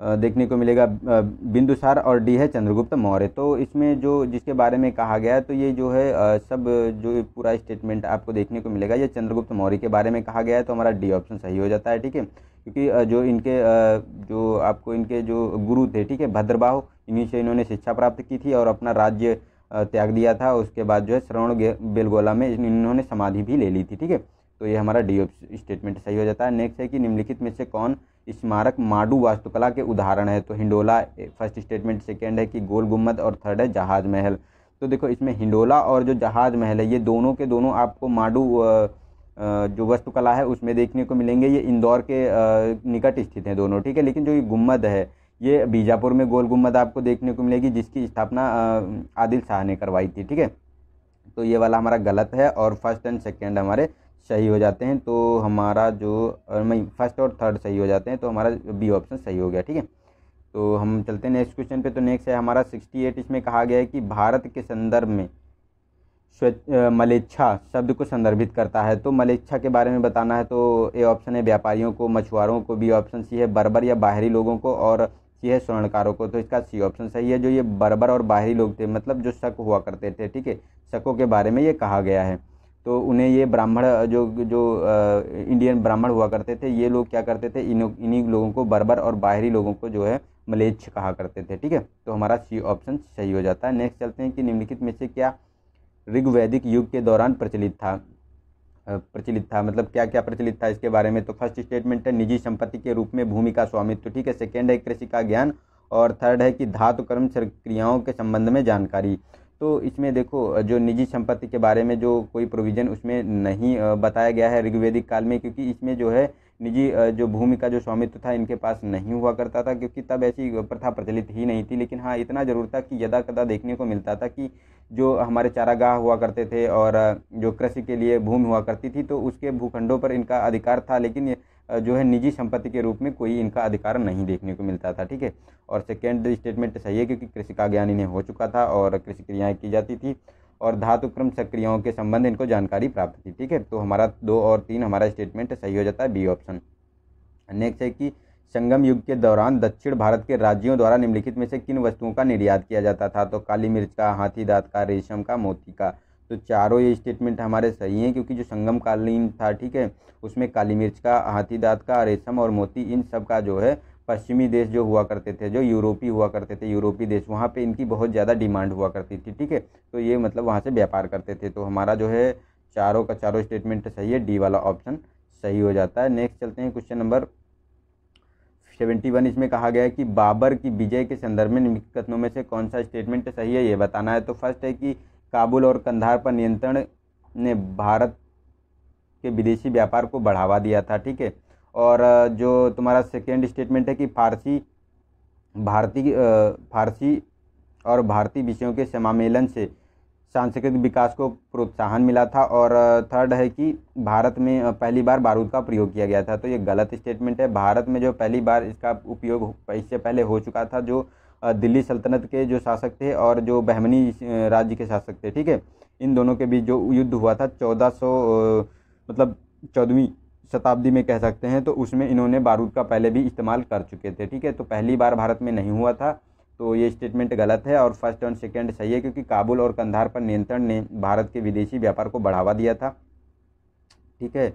देखने को मिलेगा बिंदुसार और डी है चंद्रगुप्त मौर्य तो इसमें जो जिसके बारे में कहा गया है तो ये जो है सब जो पूरा स्टेटमेंट आपको देखने को मिलेगा ये चंद्रगुप्त मौर्य के बारे में कहा गया है तो हमारा डी ऑप्शन सही हो जाता है ठीक है क्योंकि जो इनके जो आपको इनके जो गुरु थे ठीक है भद्रबाहु इन्हीं से इन्होंने शिक्षा प्राप्त की थी और अपना राज्य त्याग दिया था उसके बाद जो है श्रवण बेलगोला में इन्होंने समाधि भी ले ली थी ठीक है तो ये हमारा डी स्टेटमेंट सही हो जाता है नेक्स्ट है कि निम्नलिखित में से कौन स्मारक माडू वास्तुकला के उदाहरण है तो हिंडोला फर्स्ट स्टेटमेंट सेकेंड है कि गोल गुम्बद और थर्ड है जहाज महल तो देखो इसमें हिंडोला और जो जहाज महल है ये दोनों के दोनों आपको माडू जो वस्तुकला है उसमें देखने को मिलेंगे ये इंदौर के निकट स्थित हैं दोनों ठीक है लेकिन जो ये गुम्बद है ये बीजापुर में गोल गुम्बद आपको देखने को मिलेगी जिसकी स्थापना आदिल शाह ने करवाई थी ठीक है तो ये वाला हमारा गलत है और फर्स्ट एंड सेकेंड हमारे सही हो जाते हैं तो हमारा जो मैं फर्स्ट और थर्ड सही हो जाते हैं तो हमारा बी ऑप्शन सही हो गया ठीक है तो हम चलते हैं नेक्स्ट क्वेश्चन पे तो नेक्स्ट है हमारा सिक्सटी एट इसमें कहा गया है कि भारत के संदर्भ में स्वच्छ मलेच्छा शब्द को संदर्भित करता है तो मलेच्छा के बारे में बताना है तो ए ऑप्शन है व्यापारियों को मछुआरों को बी ऑप्शन सी है बर्बर या बाहरी लोगों को और सी है स्वर्णकारों को तो इसका सी ऑप्शन सही है जो ये बर्बर और बाहरी लोग थे मतलब जो शक हुआ करते थे ठीक है शकों के बारे में ये कहा गया है तो उन्हें ये ब्राह्मण जो जो इंडियन ब्राह्मण हुआ करते थे ये लोग क्या करते थे इन इन्हीं लोगों को बर्बर और बाहरी लोगों को जो है मलेच्छ कहा करते थे ठीक है तो हमारा सी ऑप्शन सही हो जाता है नेक्स्ट चलते हैं कि निम्नलिखित में से क्या ऋग्वैदिक युग के दौरान प्रचलित था प्रचलित था मतलब क्या क्या प्रचलित था इसके बारे में तो फर्स्ट स्टेटमेंट है निजी संपत्ति के रूप में भूमि का स्वामित्व ठीक है सेकेंड है कृषि का ज्ञान और थर्ड है कि धातु कर्म क्रियाओं के संबंध में जानकारी तो इसमें देखो जो निजी संपत्ति के बारे में जो कोई प्रोविज़न उसमें नहीं बताया गया है ऋग्वेदिक काल में क्योंकि इसमें जो है निजी जो भूमि का जो स्वामित्व था इनके पास नहीं हुआ करता था क्योंकि तब ऐसी प्रथा प्रचलित ही नहीं थी लेकिन हाँ इतना ज़रूर था कि यदा कदा देखने को मिलता था कि जो हमारे चारागाह हुआ करते थे और जो कृषि के लिए भूमि हुआ करती थी तो उसके भूखंडों पर इनका अधिकार था लेकिन जो है निजी संपत्ति के रूप में कोई इनका अधिकार नहीं देखने को मिलता था ठीक है और सेकेंड स्टेटमेंट सही है क्योंकि कृषि का ज्ञान इन्हें हो चुका था और कृषि क्रियाएँ की जाती थी और धातुक्रम सक्रियाओं के संबंध इनको जानकारी प्राप्त थी ठीक है तो हमारा दो और तीन हमारा स्टेटमेंट सही हो जाता है बी ऑप्शन नेक्स्ट है कि संगम युग के दौरान दक्षिण भारत के राज्यों द्वारा निम्नलिखित में से किन वस्तुओं का निर्यात किया जाता था तो काली मिर्च का हाथी दांत का रेशम का मोती का तो चारों ये स्टेटमेंट हमारे सही हैं क्योंकि जो संगम कालीन था ठीक है उसमें काली मिर्च का हाथी दांत का रेशम और मोती इन सब का जो है पश्चिमी देश जो हुआ करते थे जो यूरोपी हुआ करते थे यूरोपी देश वहाँ पे इनकी बहुत ज़्यादा डिमांड हुआ करती थी ठीक है तो ये मतलब वहाँ से व्यापार करते थे तो हमारा जो है चारों का चारों स्टेटमेंट सही है डी वाला ऑप्शन सही हो जाता है नेक्स्ट चलते हैं क्वेश्चन नंबर सेवेंटी वन इसमें कहा गया है कि बाबर की विजय के संदर्भ में निम्नलिखित कथनों में से कौन सा स्टेटमेंट सही है ये बताना है तो फर्स्ट है कि काबुल और कंधार पर नियंत्रण ने भारत के विदेशी व्यापार को बढ़ावा दिया था ठीक है और जो तुम्हारा सेकेंड स्टेटमेंट है कि फारसी भारतीय फारसी और भारतीय विषयों के समामेलन से सांस्कृतिक विकास को प्रोत्साहन मिला था और थर्ड है कि भारत में पहली बार बारूद का प्रयोग किया गया था तो ये गलत स्टेटमेंट है भारत में जो पहली बार इसका उपयोग इससे पहले हो चुका था जो दिल्ली सल्तनत के जो शासक थे और जो बहमनी राज्य के शासक थे ठीक है इन दोनों के बीच जो युद्ध हुआ था चौदह मतलब चौदहवीं शताब्दी में कह सकते हैं तो उसमें इन्होंने बारूद का पहले भी इस्तेमाल कर चुके थे ठीक है तो पहली बार भारत में नहीं हुआ था तो ये स्टेटमेंट गलत है और फर्स्ट और सेकेंड सही है क्योंकि काबुल और कंधार पर नियंत्रण ने भारत के विदेशी व्यापार को बढ़ावा दिया था ठीक है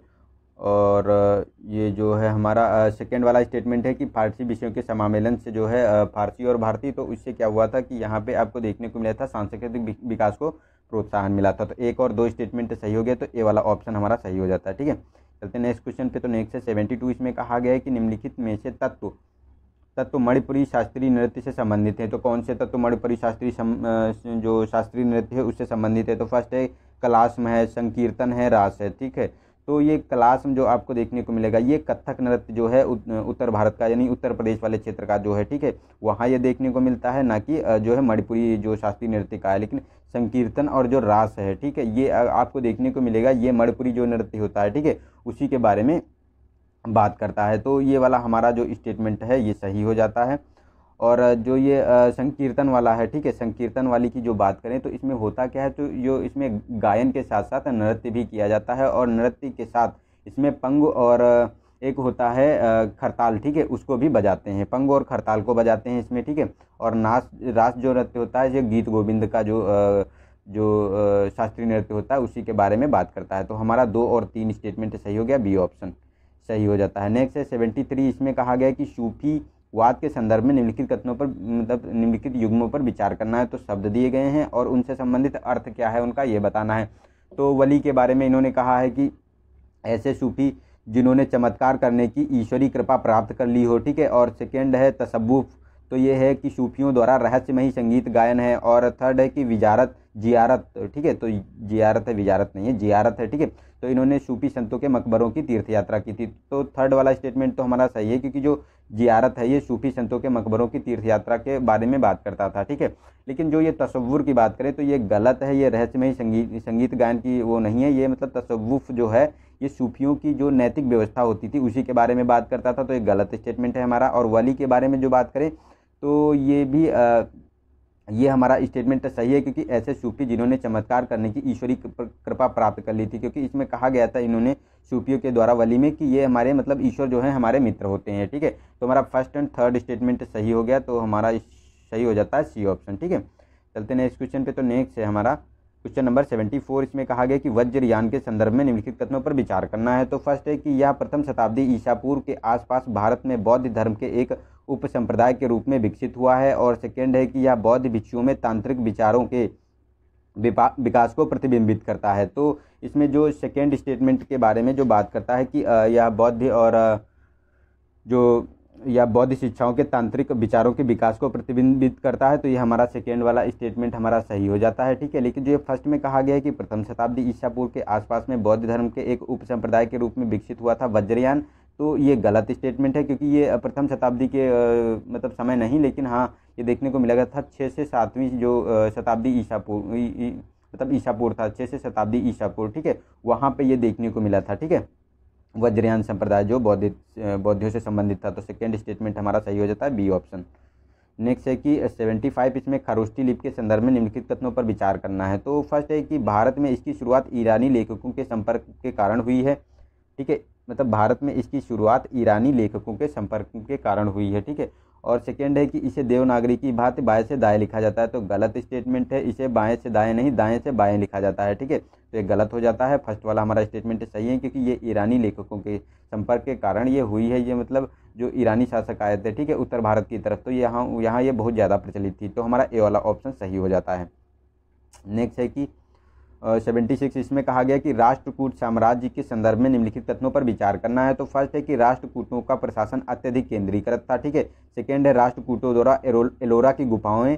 और ये जो है हमारा सेकेंड वाला स्टेटमेंट है कि फारसी विषयों के समामेलन से जो है फारसी और भारतीय तो उससे क्या हुआ था कि यहाँ पे आपको देखने को मिला था सांस्कृतिक विकास को प्रोत्साहन मिला था तो एक और दो स्टेटमेंट सही हो गया तो ए वाला ऑप्शन हमारा सही हो जाता है ठीक है चलते नेक्स्ट क्वेश्चन पे तो नेक्स्ट है सेवेंटी टू इसमें कहा गया है कि निम्नलिखित में से तत्व तत्व मणिपुरी शास्त्रीय नृत्य से संबंधित है तो कौन से तत्व मणिपुरी शास्त्रीय जो शास्त्रीय नृत्य है उससे संबंधित तो है तो फर्स्ट है कलाश्म है संकीर्तन है रास है ठीक है तो ये क्लास में जो आपको देखने को मिलेगा ये कथक नृत्य जो है उत्तर भारत का यानी उत्तर प्रदेश वाले क्षेत्र का जो है ठीक है वहाँ ये देखने को मिलता है ना कि जो है मणिपुरी जो शास्त्रीय नृत्य का है लेकिन संकीर्तन और जो रास है ठीक है ये आपको देखने को मिलेगा ये मणिपुरी जो नृत्य होता है ठीक है उसी के बारे में बात करता है तो ये वाला हमारा जो स्टेटमेंट है ये सही हो जाता है और जो ये संकीर्तन वाला है ठीक है संकीर्तन वाली की जो बात करें तो इसमें होता क्या है तो जो इसमें गायन के साथ साथ नृत्य भी किया जाता है और नृत्य के साथ इसमें पंग और एक होता है खरताल ठीक है उसको भी बजाते हैं पंग और खरताल को बजाते हैं इसमें ठीक है और नाच रास जो नृत्य होता है जो गीत गोविंद का जो जो शास्त्रीय नृत्य होता है उसी के बारे में बात करता है तो हमारा दो और तीन स्टेटमेंट सही हो गया बी ऑप्शन सही हो जाता है नेक्स्ट है सेवेंटी थ्री इसमें कहा गया कि सूफी वाद के संदर्भ में निम्नलिखित कथनों पर मतलब निम्नलिखित युग्मों पर विचार करना है तो शब्द दिए गए हैं और उनसे संबंधित अर्थ क्या है उनका ये बताना है तो वली के बारे में इन्होंने कहा है कि ऐसे सूफी जिन्होंने चमत्कार करने की ईश्वरी कृपा प्राप्त कर ली हो ठीक है और सेकेंड है तसव्वुफ तो ये है कि सूफियों द्वारा रहस्यमयी संगीत गायन है और थर्ड है कि विजारत जियारत ठीक है तो जियारत है विजारत नहीं है जियारत है ठीक है तो इन्होंने सूफी संतों के मकबरों की तीर्थ यात्रा की थी तो थर्ड वाला स्टेटमेंट तो हमारा सही है क्योंकि जो जियारत है ये सूफी संतों के मकबरों की तीर्थ यात्रा के बारे में बात करता था ठीक है लेकिन जो ये तस्वुर की बात करें तो ये गलत है ये रहस्यमय संगीत संगीत गायन की वो नहीं है ये मतलब तस्वुफ जो है ये सूफियों की जो नैतिक व्यवस्था होती थी उसी के बारे में बात करता था तो ये गलत स्टेटमेंट है हमारा और वली के बारे में जो बात करें तो ये भी ये हमारा स्टेटमेंट सही है क्योंकि ऐसे सूफी जिन्होंने चमत्कार करने की ईश्वरी कृपा प्राप्त कर ली थी क्योंकि इसमें कहा गया था इन्होंने सूफियों के द्वारा वली में कि ये हमारे मतलब ईश्वर जो है हमारे मित्र होते हैं ठीक है तो हमारा फर्स्ट एंड थर्ड स्टेटमेंट सही हो गया तो हमारा सही हो जाता है सी ऑप्शन ठीक है चलते नेक्स्ट क्वेश्चन पे तो नेक्स्ट है हमारा क्वेश्चन नंबर सेवेंटी फोर इसमें कहा गया कि वज्रयान के संदर्भ में निम्नलिखित कथनों पर विचार करना है तो फर्स्ट है कि यह प्रथम शताब्दी ईसा पूर्व के आसपास भारत में बौद्ध धर्म के एक उप संप्रदाय के रूप में विकसित हुआ है और सेकेंड है कि यह बौद्ध भिक्षुओं में तांत्रिक विचारों के विकास को प्रतिबिंबित करता है तो इसमें जो सेकेंड स्टेटमेंट के बारे में जो बात करता है कि यह बौद्ध और जो या बौद्ध शिक्षाओं के तांत्रिक विचारों के विकास को प्रतिबिंबित करता है तो ये हमारा सेकेंड वाला स्टेटमेंट हमारा सही हो जाता है ठीक है लेकिन जो ये फर्स्ट में कहा गया है कि प्रथम शताब्दी ईसा पूर्व के आसपास में बौद्ध धर्म के एक उप संप्रदाय के रूप में विकसित हुआ था वज्रयान तो ये गलत स्टेटमेंट है क्योंकि ये प्रथम शताब्दी के मतलब समय नहीं लेकिन हाँ ये देखने को मिला था छः से सातवीं जो शताब्दी ईशापुर मतलब ईशापुर था छः से शताब्दी ईशापुर ठीक है वहाँ पे ये देखने को मिला था ठीक है वज्रयान संप्रदाय जो बौद्ध बौद्धियों से संबंधित था तो सेकेंड स्टेटमेंट हमारा सही हो जाता है बी ऑप्शन नेक्स्ट है कि सेवेंटी फाइव इसमें खरोष्टी लिप के संदर्भ में निम्नलिखित कथनों पर विचार करना है तो फर्स्ट है कि भारत में इसकी शुरुआत ईरानी लेखकों के संपर्क के कारण हुई है ठीक है मतलब भारत में इसकी शुरुआत ईरानी लेखकों के संपर्क के कारण हुई है ठीक है और सेकेंड है कि इसे देवनागरी की भात बाएँ से दाएँ लिखा जाता है तो गलत स्टेटमेंट है इसे बाएँ से दाएँ नहीं दाएँ से बाएँ लिखा जाता है ठीक है तो ये गलत हो जाता है फर्स्ट वाला हमारा स्टेटमेंट सही है क्योंकि ये ईरानी लेखकों के संपर्क के कारण ये हुई है ये मतलब जो ईरानी शासक आए थे ठीक है उत्तर भारत की तरफ तो यहाँ यहाँ ये बहुत ज़्यादा प्रचलित थी तो हमारा ए वाला ऑप्शन सही हो जाता है नेक्स्ट है कि सेवेंटी सिक्स इसमें कहा गया कि राष्ट्रकूट साम्राज्य के संदर्भ में निम्नलिखित कथनों पर विचार करना है तो फर्स्ट है कि राष्ट्रकूटों का प्रशासन अत्यधिक केंद्रीकृत था ठीक है सेकेंड है राष्ट्रकूटों द्वारा एलोरा की गुफाओं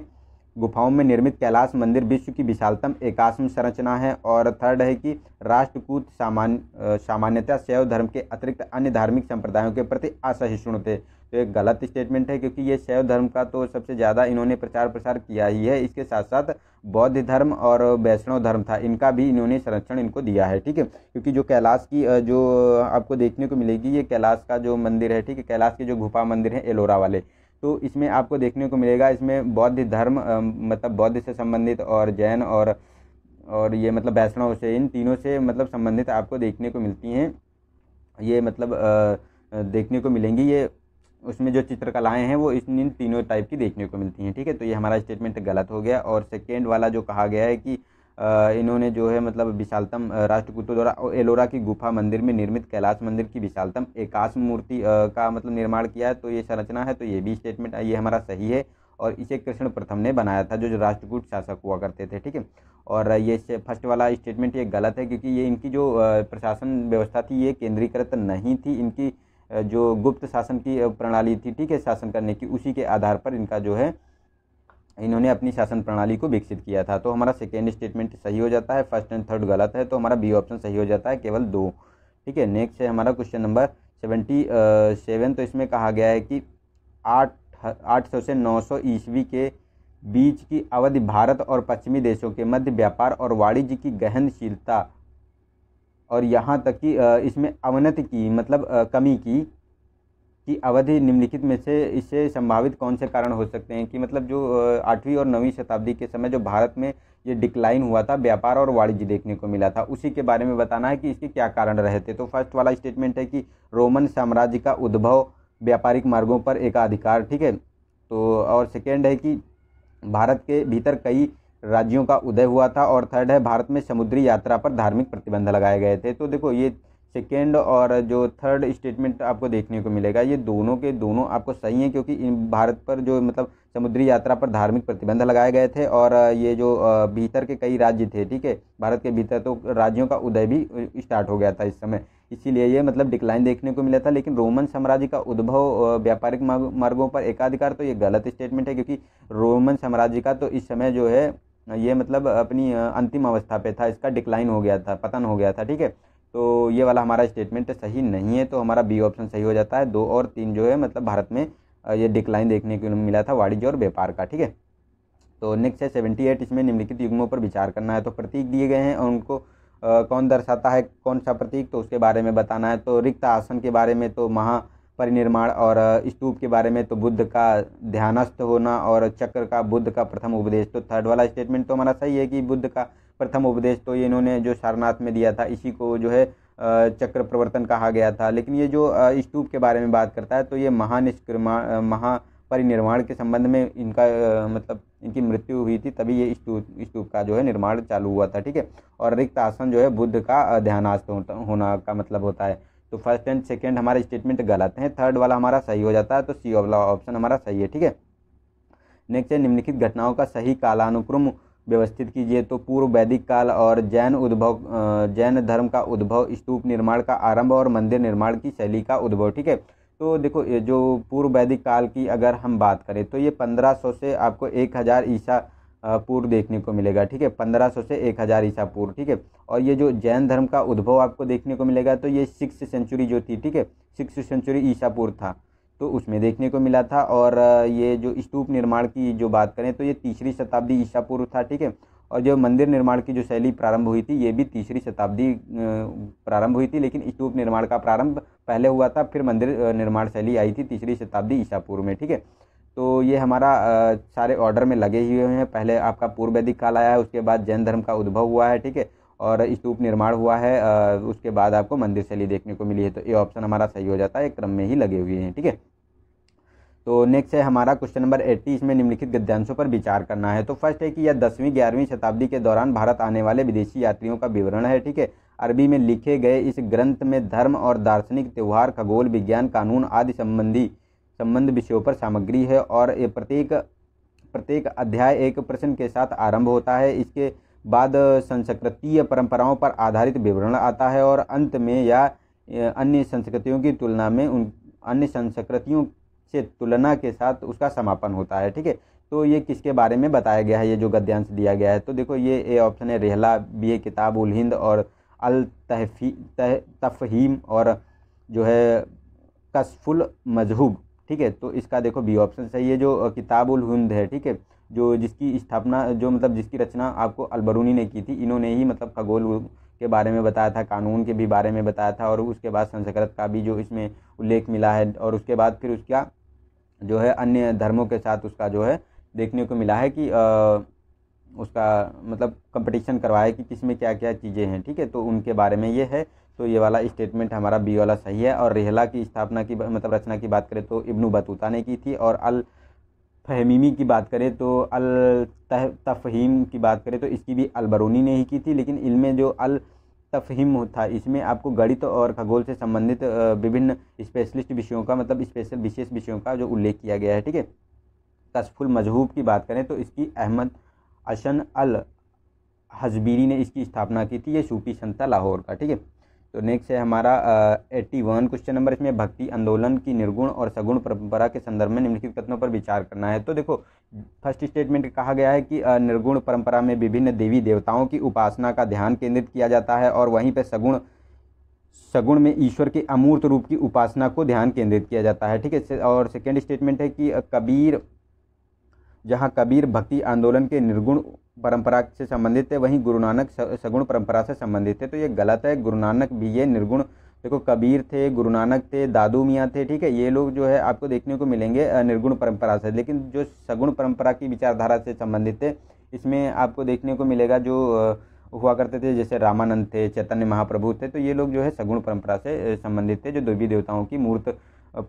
गुफाओं में निर्मित कैलाश मंदिर विश्व की विशालतम एकाश्म संरचना है और थर्ड है कि राष्ट्रकूट सामान्य सामान्यतः शैव धर्म के अतिरिक्त अन्य धार्मिक संप्रदायों के प्रति असहिष्णु थे तो एक गलत स्टेटमेंट है क्योंकि ये शैव धर्म का तो सबसे ज़्यादा इन्होंने प्रचार प्रसार किया ही है इसके साथ साथ बौद्ध धर्म और वैष्णव धर्म था इनका भी इन्होंने संरक्षण इनको दिया है ठीक है क्योंकि जो कैलाश की जो आपको देखने को मिलेगी ये कैलाश का जो मंदिर है ठीक है कैलाश के जो गुफा मंदिर है एलोरा वाले तो इसमें आपको देखने को मिलेगा इसमें बौद्ध धर्म मतलब बौद्ध से संबंधित और जैन और और ये मतलब वैष्णव से इन तीनों से मतलब संबंधित आपको देखने को मिलती हैं ये मतलब देखने को मिलेंगी ये उसमें जो चित्रकलाएँ हैं वो इस इन तीनों टाइप की देखने को मिलती हैं ठीक है तो ये हमारा स्टेटमेंट गलत हो गया और सेकेंड वाला जो कहा गया है कि इन्होंने जो है मतलब विशालतम राष्ट्रकूटों द्वारा एलोरा की गुफा मंदिर में निर्मित कैलाश मंदिर की विशालतम एकाश मूर्ति का मतलब निर्माण किया है तो ये संरचना है तो ये भी स्टेटमेंट ये हमारा सही है और इसे कृष्ण प्रथम ने बनाया था जो, जो राष्ट्रकूट शासक हुआ करते थे ठीक है और ये फर्स्ट वाला स्टेटमेंट ये गलत है क्योंकि ये इनकी जो प्रशासन व्यवस्था थी ये केंद्रीकृत नहीं थी इनकी जो गुप्त शासन की प्रणाली थी ठीक है शासन करने की उसी के आधार पर इनका जो है इन्होंने अपनी शासन प्रणाली को विकसित किया था तो हमारा सेकेंड स्टेटमेंट सही हो जाता है फर्स्ट एंड थर्ड गलत है तो हमारा बी ऑप्शन सही हो जाता है केवल दो ठीक है नेक्स्ट है हमारा क्वेश्चन नंबर सेवेंटी सेवन तो इसमें कहा गया है कि आठ आठ सौ से नौ सौ ईस्वी के बीच की अवधि भारत और पश्चिमी देशों के मध्य व्यापार और वाणिज्य की गहनशीलता और यहाँ तक कि इसमें अवनति की मतलब कमी की कि अवधि निम्नलिखित में से इससे संभावित कौन से कारण हो सकते हैं कि मतलब जो आठवीं और नौवीं शताब्दी के समय जो भारत में ये डिक्लाइन हुआ था व्यापार और वाणिज्य देखने को मिला था उसी के बारे में बताना है कि इसके क्या कारण रहे थे तो फर्स्ट वाला स्टेटमेंट है कि रोमन साम्राज्य का उद्भव व्यापारिक मार्गों पर एकाधिकार ठीक है तो और सेकेंड है कि भारत के भीतर कई राज्यों का उदय हुआ था और थर्ड है भारत में समुद्री यात्रा पर धार्मिक प्रतिबंध लगाए गए थे तो देखो ये सेकेंड और जो थर्ड स्टेटमेंट आपको देखने को मिलेगा ये दोनों के दोनों आपको सही हैं क्योंकि भारत पर जो मतलब समुद्री यात्रा पर धार्मिक प्रतिबंध लगाए गए थे और ये जो भीतर के कई राज्य थे ठीक है भारत के भीतर तो राज्यों का उदय भी स्टार्ट हो गया था इस समय इसीलिए ये मतलब डिक्लाइन देखने को मिला था लेकिन रोमन साम्राज्य का उद्भव व्यापारिक मार्गों पर एकाधिकार तो ये गलत स्टेटमेंट है क्योंकि रोमन साम्राज्य का तो इस समय जो है ये मतलब अपनी अंतिम अवस्था पे था इसका डिक्लाइन हो गया था पतन हो गया था ठीक है तो ये वाला हमारा स्टेटमेंट सही नहीं है तो हमारा बी ऑप्शन सही हो जाता है दो और तीन जो है मतलब भारत में ये डिक्लाइन देखने को मिला था वाणिज्य और व्यापार का ठीक है तो नेक्स्ट है सेवेंटी एट इसमें निम्नलिखित युग्मों पर विचार करना है तो प्रतीक दिए गए हैं और उनको कौन दर्शाता है कौन सा प्रतीक तो उसके बारे में बताना है तो रिक्त आसन के बारे में तो महा परिनिर्माण और स्तूप के बारे में तो बुद्ध का ध्यानस्थ होना और चक्र का बुद्ध का प्रथम उपदेश तो थर्ड वाला स्टेटमेंट तो हमारा सही है कि बुद्ध का प्रथम उपदेश तो ये इन्होंने जो सारनाथ में दिया था इसी को जो है चक्र प्रवर्तन कहा गया था लेकिन ये जो स्तूप के बारे में बात करता है तो ये महानिष्क्रमा महा परिनिर्माण के संबंध में इनका मतलब इनकी मृत्यु हुई थी तभी ये स्तूप स्तूप का जो है निर्माण चालू हुआ था ठीक है और रिक्त आसन जो है बुद्ध का ध्यानास्थ होना का मतलब होता है तो फर्स्ट एंड सेकेंड हमारे स्टेटमेंट गलत हैं थर्ड वाला हमारा सही हो जाता है तो सी वाला ऑप्शन हमारा सही है ठीक है नेक्स्ट है निम्नलिखित घटनाओं का सही कालानुक्रम व्यवस्थित कीजिए तो पूर्व वैदिक काल और जैन उद्भव जैन धर्म का उद्भव स्तूप निर्माण का आरंभ और मंदिर निर्माण की शैली का उद्भव ठीक है तो देखो ये जो पूर्व वैदिक काल की अगर हम बात करें तो ये 1500 से आपको 1000 ईसा पूर्व देखने को मिलेगा ठीक है 1500 से 1000 ईसा पूर्व ठीक है और ये जो जैन धर्म का उद्भव आपको देखने को मिलेगा तो ये सिक्स सेंचुरी जो थी ठीक है सिक्स सेंचुरी ईसापुर था तो उसमें देखने को मिला था और ये जो स्तूप निर्माण की जो बात करें तो ये तीसरी शताब्दी ईसापुर था ठीक है और जो मंदिर निर्माण की जो शैली प्रारंभ हुई थी ये भी तीसरी शताब्दी प्रारंभ हुई थी लेकिन स्तूप निर्माण का प्रारंभ पहले हुआ था फिर मंदिर निर्माण शैली आई थी तीसरी शताब्दी ईसापुर में ठीक है तो ये हमारा सारे ऑर्डर में लगे हुए हैं पहले आपका पूर्व वैदिक काल आया है उसके बाद जैन धर्म का उद्भव हुआ है ठीक है और स्तूप निर्माण हुआ है उसके बाद आपको मंदिर शैली देखने को मिली है तो ये ऑप्शन हमारा सही हो जाता है क्रम में ही लगे हुए हैं ठीक है तो नेक्स्ट है हमारा क्वेश्चन नंबर एट्टी इसमें निम्नलिखित गद्यांशों पर विचार करना है तो फर्स्ट है कि यह दसवीं ग्यारहवीं शताब्दी के दौरान भारत आने वाले विदेशी यात्रियों का विवरण है ठीक है अरबी में लिखे गए इस ग्रंथ में धर्म और दार्शनिक त्यौहार खगोल विज्ञान कानून आदि संबंधी संबंध विषयों पर सामग्री है और ये प्रत्येक प्रत्येक अध्याय एक प्रश्न के साथ आरंभ होता है इसके बाद संस्कृतीय परंपराओं पर आधारित विवरण आता है और अंत में या अन्य संस्कृतियों की तुलना में उन अन्य संस्कृतियों से तुलना के साथ उसका समापन होता है ठीक है तो ये किसके बारे में बताया गया है ये जो गद्यांश दिया गया है तो देखो ये ए ऑप्शन है रेहला बी ए किताब उल हिंद और अल तहफी तह तफहीम और जो है कसफुल मजहूब ठीक है तो इसका देखो बी ऑप्शन सही है जो किताब हिंद है ठीक है जो जिसकी स्थापना जो मतलब जिसकी रचना आपको अलबरूनी ने की थी इन्होंने ही मतलब खगोल के बारे में बताया था कानून के भी बारे में बताया था और उसके बाद संस्कृत का भी जो इसमें उल्लेख मिला है और उसके बाद फिर उसका जो है अन्य धर्मों के साथ उसका जो है देखने को मिला है कि आ, उसका मतलब कंपटीशन करवाया कि किस में क्या क्या चीज़ें हैं ठीक है तो उनके बारे में ये है तो ये वाला स्टेटमेंट हमारा बी वाला सही है और रेहला की स्थापना की मतलब रचना की बात करें तो इब्नू बतूता ने की थी और अल फहमीमी की बात करें तो अल तफहीम की बात करें तो इसकी भी अलबरूनी ने ही की थी लेकिन इनमें जो अल तफहीम था इसमें आपको गणित तो और खगोल से संबंधित विभिन्न स्पेशलिस्ट विषयों का मतलब स्पेशल विशेष विषयों का जो उल्लेख किया गया है ठीक है कसफुल मजहूब की बात करें तो इसकी अहमद अशन अल हजबीरी ने इसकी स्थापना की थी ये सूफी संत लाहौर का ठीक है तो नेक्स्ट है हमारा एट्टी वन क्वेश्चन नंबर इसमें भक्ति आंदोलन की निर्गुण और सगुण परंपरा के संदर्भ में निम्नलिखित कथनों पर विचार करना है तो देखो फर्स्ट स्टेटमेंट कहा गया है कि निर्गुण परंपरा में विभिन्न देवी देवताओं की उपासना का ध्यान केंद्रित किया जाता है और वहीं पर सगुण सगुण में ईश्वर के अमूर्त रूप की उपासना को ध्यान केंद्रित किया जाता है ठीक है और सेकेंड स्टेटमेंट है कि कबीर जहां कबीर भक्ति आंदोलन के निर्गुण परंपरा से संबंधित थे वहीं गुरु नानक सगुण परंपरा से संबंधित थे तो ये गलत है गुरु नानक भी ये निर्गुण देखो कबीर थे गुरु नानक थे दादू मियाँ थे ठीक है ये लोग जो है आपको देखने को मिलेंगे निर्गुण परंपरा से लेकिन जो सगुण परंपरा की विचारधारा से संबंधित थे इसमें आपको देखने को मिलेगा जो हुआ करते थे जैसे रामानंद थे चैतन्य महाप्रभु थे तो ये लोग जो है सगुण परंपरा से संबंधित थे जो देवी देवताओं की मूर्त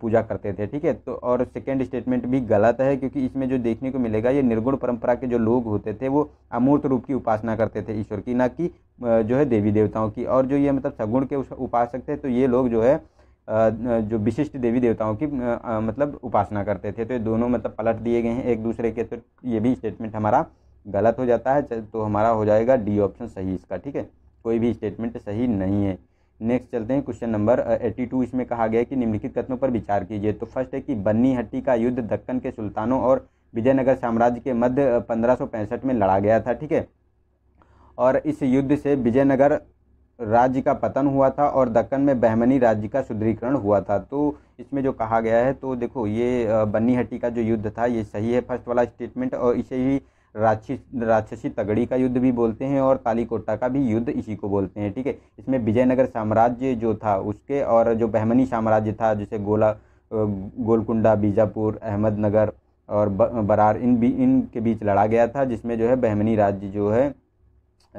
पूजा करते थे ठीक है तो और सेकेंड स्टेटमेंट भी गलत है क्योंकि इसमें जो देखने को मिलेगा ये निर्गुण परंपरा के जो लोग होते थे वो अमूर्त रूप की उपासना करते थे ईश्वर की ना कि जो है देवी देवताओं की और जो ये मतलब सगुण के उपासक थे तो ये लोग जो है जो विशिष्ट देवी देवताओं की मतलब उपासना करते थे तो ये दोनों मतलब पलट दिए गए हैं एक दूसरे के तो ये भी स्टेटमेंट हमारा गलत हो जाता है तो हमारा हो जाएगा डी ऑप्शन सही इसका ठीक है कोई भी स्टेटमेंट सही नहीं है नेक्स्ट चलते हैं क्वेश्चन नंबर एट्टी टू इसमें कहा गया है कि निम्नलिखित कथनों पर विचार कीजिए तो फर्स्ट है कि बन्नी हट्टी का युद्ध दक्कन के सुल्तानों और विजयनगर साम्राज्य के मध्य पंद्रह में लड़ा गया था ठीक है और इस युद्ध से विजयनगर राज्य का पतन हुआ था और दक्कन में बहमनी राज्य का सुदृढ़ीकरण हुआ था तो इसमें जो कहा गया है तो देखो ये बन्नी हट्टी का जो युद्ध था ये सही है फर्स्ट वाला स्टेटमेंट और इसे ही राक्षस राक्षसी तगड़ी का युद्ध भी बोलते हैं और तालीकोटा का भी युद्ध इसी को बोलते हैं ठीक है इसमें विजयनगर साम्राज्य जो था उसके और जो बहमनी साम्राज्य था जैसे गोला गोलकुंडा बीजापुर अहमदनगर और बरार इन भी इनके बीच लड़ा गया था जिसमें जो है बहमनी राज्य जो है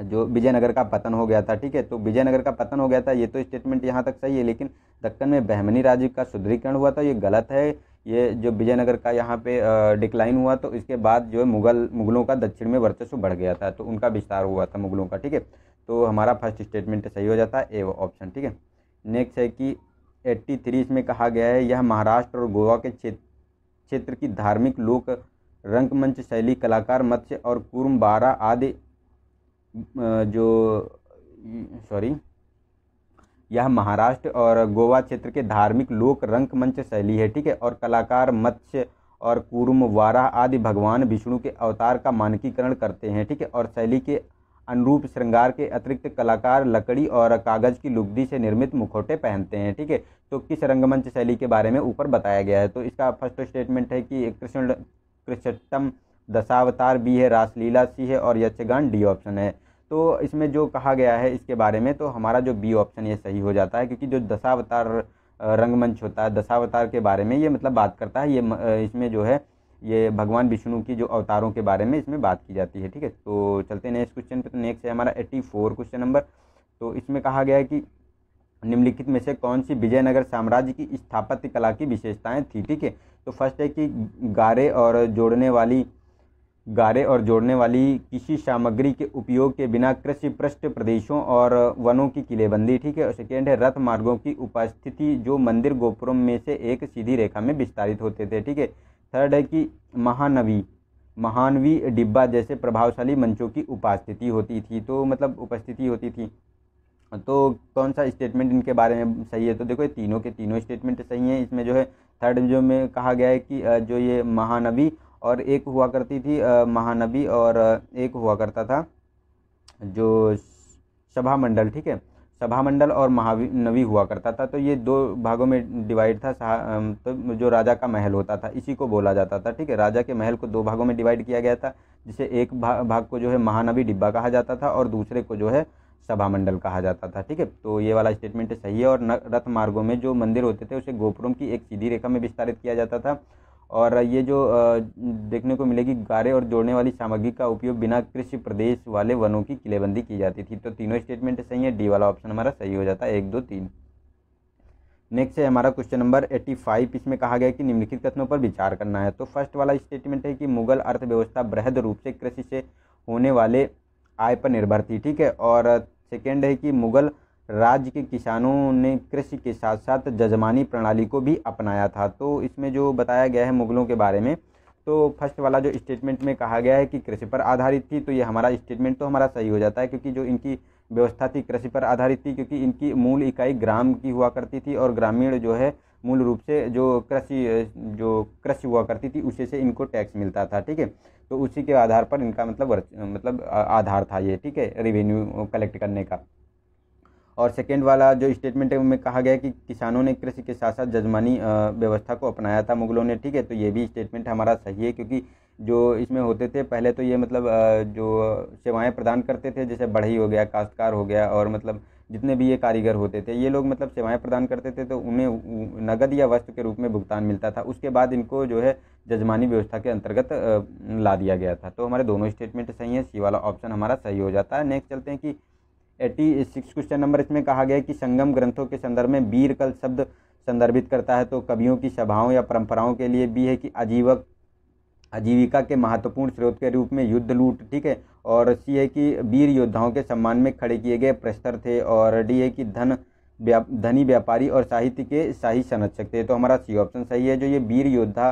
जो विजयनगर का पतन हो गया था ठीक है तो विजयनगर का पतन हो गया था ये तो स्टेटमेंट यहाँ तक सही है लेकिन दक्कन में बहमनी राज्य का सुदृढ़ीकरण हुआ था ये गलत है ये जो विजयनगर का यहाँ पे डिक्लाइन हुआ तो इसके बाद जो है मुगल मुगलों का दक्षिण में वर्चस्व बढ़ गया था तो उनका विस्तार हुआ था मुगलों का ठीक है तो हमारा फर्स्ट स्टेटमेंट सही हो जाता है ए वो ऑप्शन ठीक है नेक्स्ट है कि एट्टी थ्री इसमें कहा गया है यह महाराष्ट्र और गोवा के क्षेत्र क्षेत्र की धार्मिक लोक रंगमंच शैली कलाकार मत्स्य और कुर्म बारा आदि जो सॉरी यह महाराष्ट्र और गोवा क्षेत्र के धार्मिक लोक रंगमंच शैली है ठीक है और कलाकार मत्स्य और कुरुम वारा आदि भगवान विष्णु के अवतार का मानकीकरण करते हैं ठीक है और शैली के अनुरूप श्रृंगार के अतिरिक्त कलाकार लकड़ी और कागज़ की लुगदी से निर्मित मुखौटे पहनते हैं ठीक है तो किस रंगमंच शैली के बारे में ऊपर बताया गया है तो इसका फर्स्ट स्टेटमेंट है कि कृष्ण कृष्णतम दशावतार बी है रासलीला सी है और यक्षगान डी ऑप्शन है तो इसमें जो कहा गया है इसके बारे में तो हमारा जो बी ऑप्शन ये सही हो जाता है क्योंकि जो दशावतार रंगमंच होता है दशावतार के बारे में ये मतलब बात करता है ये इसमें जो है ये भगवान विष्णु की जो अवतारों के बारे में इसमें बात की जाती है ठीक है तो चलते नेक्स्ट क्वेश्चन पे तो नेक्स्ट है हमारा एट्टी फोर क्वेश्चन नंबर तो इसमें कहा गया है कि निम्नलिखित में से कौन सी विजयनगर साम्राज्य की स्थापत्य कला की विशेषताएं थी ठीक है तो फर्स्ट है कि गारे और जोड़ने वाली गारे और जोड़ने वाली किसी सामग्री के उपयोग के बिना कृषि पृष्ठ प्रदेशों और वनों की किलेबंदी ठीक है और सेकेंड है रथ मार्गों की उपस्थिति जो मंदिर गोपुरम में से एक सीधी रेखा में विस्तारित होते थे ठीक है थर्ड है कि महानवी महानवी डिब्बा जैसे प्रभावशाली मंचों की उपस्थिति होती थी तो मतलब उपस्थिति होती थी तो कौन सा स्टेटमेंट इनके बारे में सही है तो देखो ये तीनों के तीनों स्टेटमेंट सही हैं इसमें जो है थर्ड जो में कहा गया है कि जो ये महानवी और एक हुआ करती थी महानबी और एक हुआ करता था जो सभा मंडल ठीक है सभा मंडल और महानवी हुआ करता था तो ये दो भागों में डिवाइड था तो जो राजा का महल होता था इसी को बोला जाता था ठीक है राजा के महल को दो भागों में डिवाइड किया गया था जिसे एक भा, भाग को जो है महानवी डिब्बा कहा जाता था और दूसरे को जो है सभा मंडल कहा जाता था ठीक है तो ये वाला स्टेटमेंट सही है और रथ मार्गों में जो मंदिर होते थे उसे गोपुरम की एक सीधी रेखा में विस्तारित किया जाता था और ये जो देखने को मिलेगी गारे और जोड़ने वाली सामग्री का उपयोग बिना कृषि प्रदेश वाले वनों की किलेबंदी की जाती थी तो तीनों स्टेटमेंट सही है डी वाला ऑप्शन हमारा सही हो जाता है एक दो तीन नेक्स्ट है हमारा क्वेश्चन नंबर एट्टी फाइव इसमें कहा गया कि निम्नलिखित कथनों पर विचार करना है तो फर्स्ट वाला स्टेटमेंट है कि मुगल अर्थव्यवस्था बृहद रूप से कृषि से होने वाले आय पर निर्भर थी ठीक है और सेकेंड है कि मुगल राज्य के किसानों ने कृषि के साथ साथ जजमानी प्रणाली को भी अपनाया था तो इसमें जो बताया गया है मुग़लों के बारे में तो फर्स्ट वाला जो स्टेटमेंट में कहा गया है कि कृषि पर आधारित थी तो ये हमारा स्टेटमेंट तो हमारा सही हो जाता है क्योंकि जो इनकी व्यवस्था थी कृषि पर आधारित थी क्योंकि इनकी मूल इकाई ग्राम की हुआ करती थी और ग्रामीण जो है मूल रूप से जो कृषि जो कृषि हुआ करती थी उसी से इनको टैक्स मिलता था ठीक है तो उसी के आधार पर इनका मतलब मतलब आधार था ये ठीक है रेवेन्यू कलेक्ट करने का और सेकेंड वाला जो स्टेटमेंट उनमें कहा गया कि किसानों ने कृषि के साथ साथ जजमानी व्यवस्था को अपनाया था मुगलों ने ठीक है तो ये भी स्टेटमेंट हमारा सही है क्योंकि जो इसमें होते थे पहले तो ये मतलब जो सेवाएं प्रदान करते थे जैसे बढ़ई हो गया काश्तकार हो गया और मतलब जितने भी ये कारीगर होते थे ये लोग मतलब सेवाएं प्रदान करते थे तो उन्हें नगद या वस्त्र के रूप में भुगतान मिलता था उसके बाद इनको जो है जजमानी व्यवस्था के अंतर्गत ला दिया गया था तो हमारे दोनों स्टेटमेंट सही हैं सी वाला ऑप्शन हमारा सही हो जाता है नेक्स्ट चलते हैं कि एटी सिक्स क्वेश्चन नंबर इसमें कहा गया कि संगम ग्रंथों के संदर्भ में कल शब्द संदर्भित करता है तो कवियों की सभाओं या परंपराओं के लिए भी है कि आजीवक आजीविका के महत्वपूर्ण स्रोत के रूप में युद्ध लूट ठीक है और सी है कि वीर योद्धाओं के सम्मान में खड़े किए गए प्रस्तर थे और डी है कि धन व्या धनी व्यापारी और साहित्य के शाही संरक्षक थे तो हमारा सी ऑप्शन सही है जो ये वीर योद्धा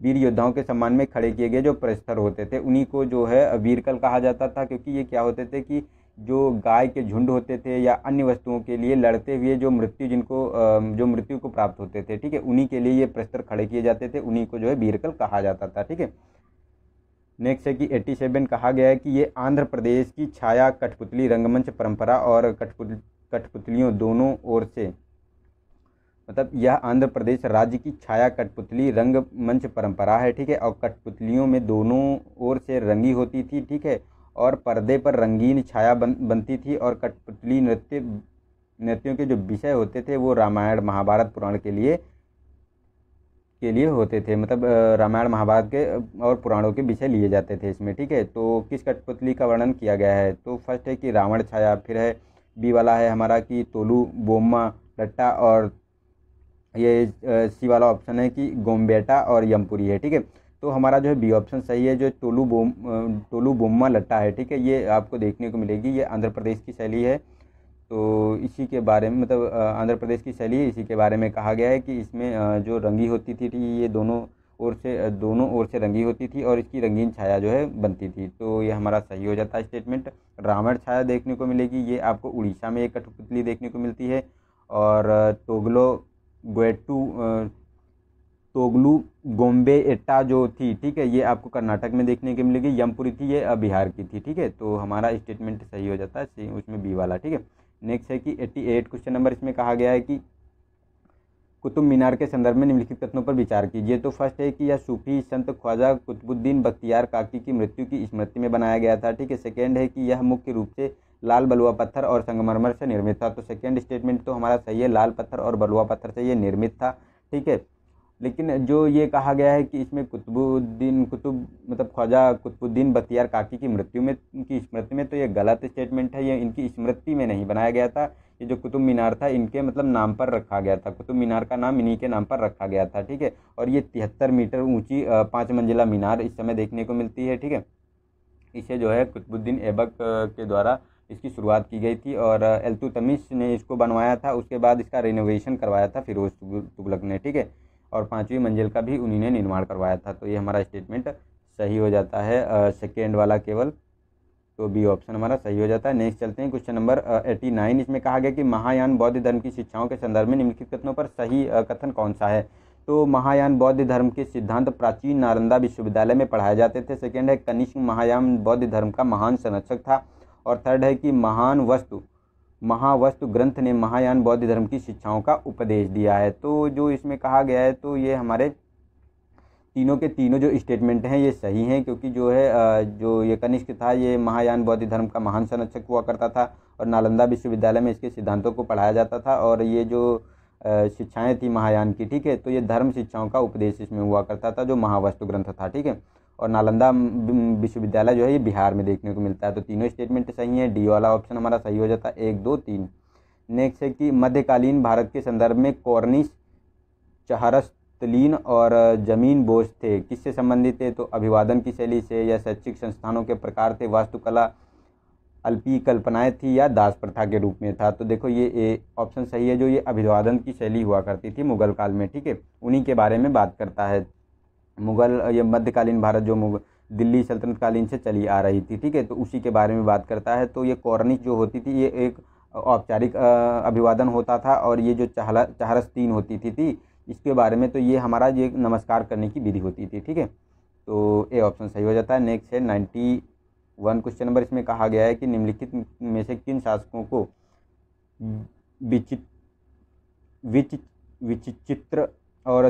वीर योद्धाओं के सम्मान में खड़े किए गए जो प्रस्तर होते थे उन्हीं को जो है वीरकल कहा जाता था क्योंकि ये क्या होते थे कि जो गाय के झुंड होते थे या अन्य वस्तुओं के लिए लड़ते हुए जो मृत्यु जिनको जो मृत्यु को प्राप्त होते थे ठीक है उन्हीं के लिए ये प्रस्तर खड़े किए जाते थे उन्हीं को जो है बीरकल कहा जाता था ठीक है नेक्स्ट है कि एट्टी सेवन कहा गया है कि ये आंध्र प्रदेश की छाया कठपुतली रंगमंच परंपरा और कठपुत कठपुतलियों दोनों ओर से मतलब यह आंध्र प्रदेश राज्य की छाया कठपुतली रंगमंच परंपरा है ठीक है और कठपुतलियों में दोनों ओर से रंगी होती थी ठीक है और पर्दे पर रंगीन छाया बन बनती थी और कठपुतली नृत्य नृत्यों के जो विषय होते थे वो रामायण महाभारत पुराण के लिए के लिए होते थे मतलब रामायण महाभारत के और पुराणों के विषय लिए जाते थे इसमें ठीक है तो किस कठपुतली का वर्णन किया गया है तो फर्स्ट है कि रावण छाया फिर है बी वाला है हमारा कि तोलू बोमा लट्टा और ये सी वाला ऑप्शन है कि गोम्बेटा और यमपुरी है ठीक है तो हमारा जो है बी ऑप्शन सही है जो टोलू बोम टोलू बोम्मा लट्टा है ठीक है ये आपको देखने को मिलेगी ये आंध्र प्रदेश की शैली है तो इसी के बारे में मतलब आंध्र प्रदेश की शैली इसी के बारे में कहा गया है कि इसमें जो रंगी होती थी ये दोनों ओर से दोनों ओर से रंगी होती थी और इसकी रंगीन छाया जो है बनती थी तो ये हमारा सही हो जाता है स्टेटमेंट रावण छाया देखने को मिलेगी ये आपको उड़ीसा में एक कठपुतली देखने को मिलती है और टोगलो गोएटू तोगलू गोम्बे एट्टा जो थी ठीक है ये आपको कर्नाटक में देखने के मिलेगी यमपुरी थी ये बिहार की थी ठीक है तो हमारा स्टेटमेंट सही हो जाता है उसमें बी वाला ठीक है नेक्स्ट है कि एट्टी एट क्वेश्चन नंबर इसमें कहा गया है कि कुतुब मीनार के संदर्भ में निम्नलिखित कथनों पर विचार कीजिए तो फर्स्ट है कि यह सूफी संत ख्वाजा कुतुबुद्दीन बख्तियार काकी की मृत्यु की स्मृति में बनाया गया था ठीक है सेकेंड है कि यह मुख्य रूप से लाल बलुआ पत्थर और संगमरमर से निर्मित था तो सेकेंड स्टेटमेंट तो हमारा सही है लाल पत्थर और बलुआ पत्थर से ये निर्मित था ठीक है लेकिन जो ये कहा गया है कि इसमें कुतुबुद्दीन कुतुब मतलब ख्वाजा कुतुबुद्दीन बख्तियार काकी की मृत्यु में इनकी स्मृति में तो ये गलत स्टेटमेंट है ये इनकी स्मृति में नहीं बनाया गया था ये जो कुतुब मीनार था इनके मतलब नाम पर रखा गया था कुतुब मीनार का नाम इन्हीं के नाम पर रखा गया था ठीक है और ये तिहत्तर मीटर ऊँची पाँच मंजिला मीनार इस समय देखने को मिलती है ठीक है इसे जो है कुतुबुद्दीन ऐबक के द्वारा इसकी शुरुआत की गई थी और एलतु ने इसको बनवाया था उसके बाद इसका रिनोवेशन करवाया था फिरोज तुगलक ने ठीक है और पाँचवीं मंजिल का भी उन्हीं ने निर्माण करवाया था तो ये हमारा स्टेटमेंट सही हो जाता है सेकेंड वाला केवल तो बी ऑप्शन हमारा सही हो जाता है नेक्स्ट चलते हैं क्वेश्चन नंबर एटी नाइन इसमें कहा गया कि महायान बौद्ध धर्म की शिक्षाओं के संदर्भ में निम्नलिखित कथनों पर सही कथन कौन सा है तो महायान बौद्ध धर्म के सिद्धांत प्राचीन नालंदा विश्वविद्यालय में पढ़ाए जाते थे सेकेंड है कनिष्क महायान बौद्ध धर्म का महान संरक्षक था और थर्ड है कि महान वस्तु महावस्तु ग्रंथ ने महायान बौद्ध धर्म की शिक्षाओं का उपदेश दिया है तो जो इसमें कहा गया है तो ये हमारे तीनों के तीनों जो स्टेटमेंट हैं ये सही हैं क्योंकि जो है जो ये कनिष्क था ये महायान बौद्ध धर्म का महान संरक्षक हुआ करता था और नालंदा विश्वविद्यालय में इसके सिद्धांतों को पढ़ाया जाता था और ये जो शिक्षाएं थी महायान की ठीक है तो ये धर्म शिक्षाओं का उपदेश इसमें हुआ करता था जो महावस्तु ग्रंथ था ठीक है और नालंदा विश्वविद्यालय जो है ये बिहार में देखने को मिलता है तो तीनों स्टेटमेंट सही है डी वाला ऑप्शन हमारा सही हो जाता है एक दो तीन नेक्स्ट है कि मध्यकालीन भारत के संदर्भ में कॉर्निश चहरस्तलीन और जमीन बोझ थे किससे संबंधित थे तो अभिवादन की शैली से या शैक्षिक संस्थानों के प्रकार थे वास्तुकला अल्पी कल्पनाएं थी या दास प्रथा के रूप में था तो देखो ये ऑप्शन सही है जो ये अभिवादन की शैली हुआ करती थी मुगल काल में ठीक है उन्हीं के बारे में बात करता है मुग़ल या मध्यकालीन भारत जो मुग़ल दिल्ली सल्तनत कालीन से चली आ रही थी ठीक है तो उसी के बारे में बात करता है तो ये कौरनिक जो होती थी ये एक औपचारिक अभिवादन होता था और ये जो चहला तीन होती थी थी इसके बारे में तो ये हमारा ये नमस्कार करने की विधि होती थी ठीक है तो ए ऑप्शन सही हो जाता है नेक्स्ट है नाइन्टी वन क्वेश्चन नंबर इसमें कहा गया है कि निम्नलिखित में से किन शासकों को विचित्र विचित विचित्र और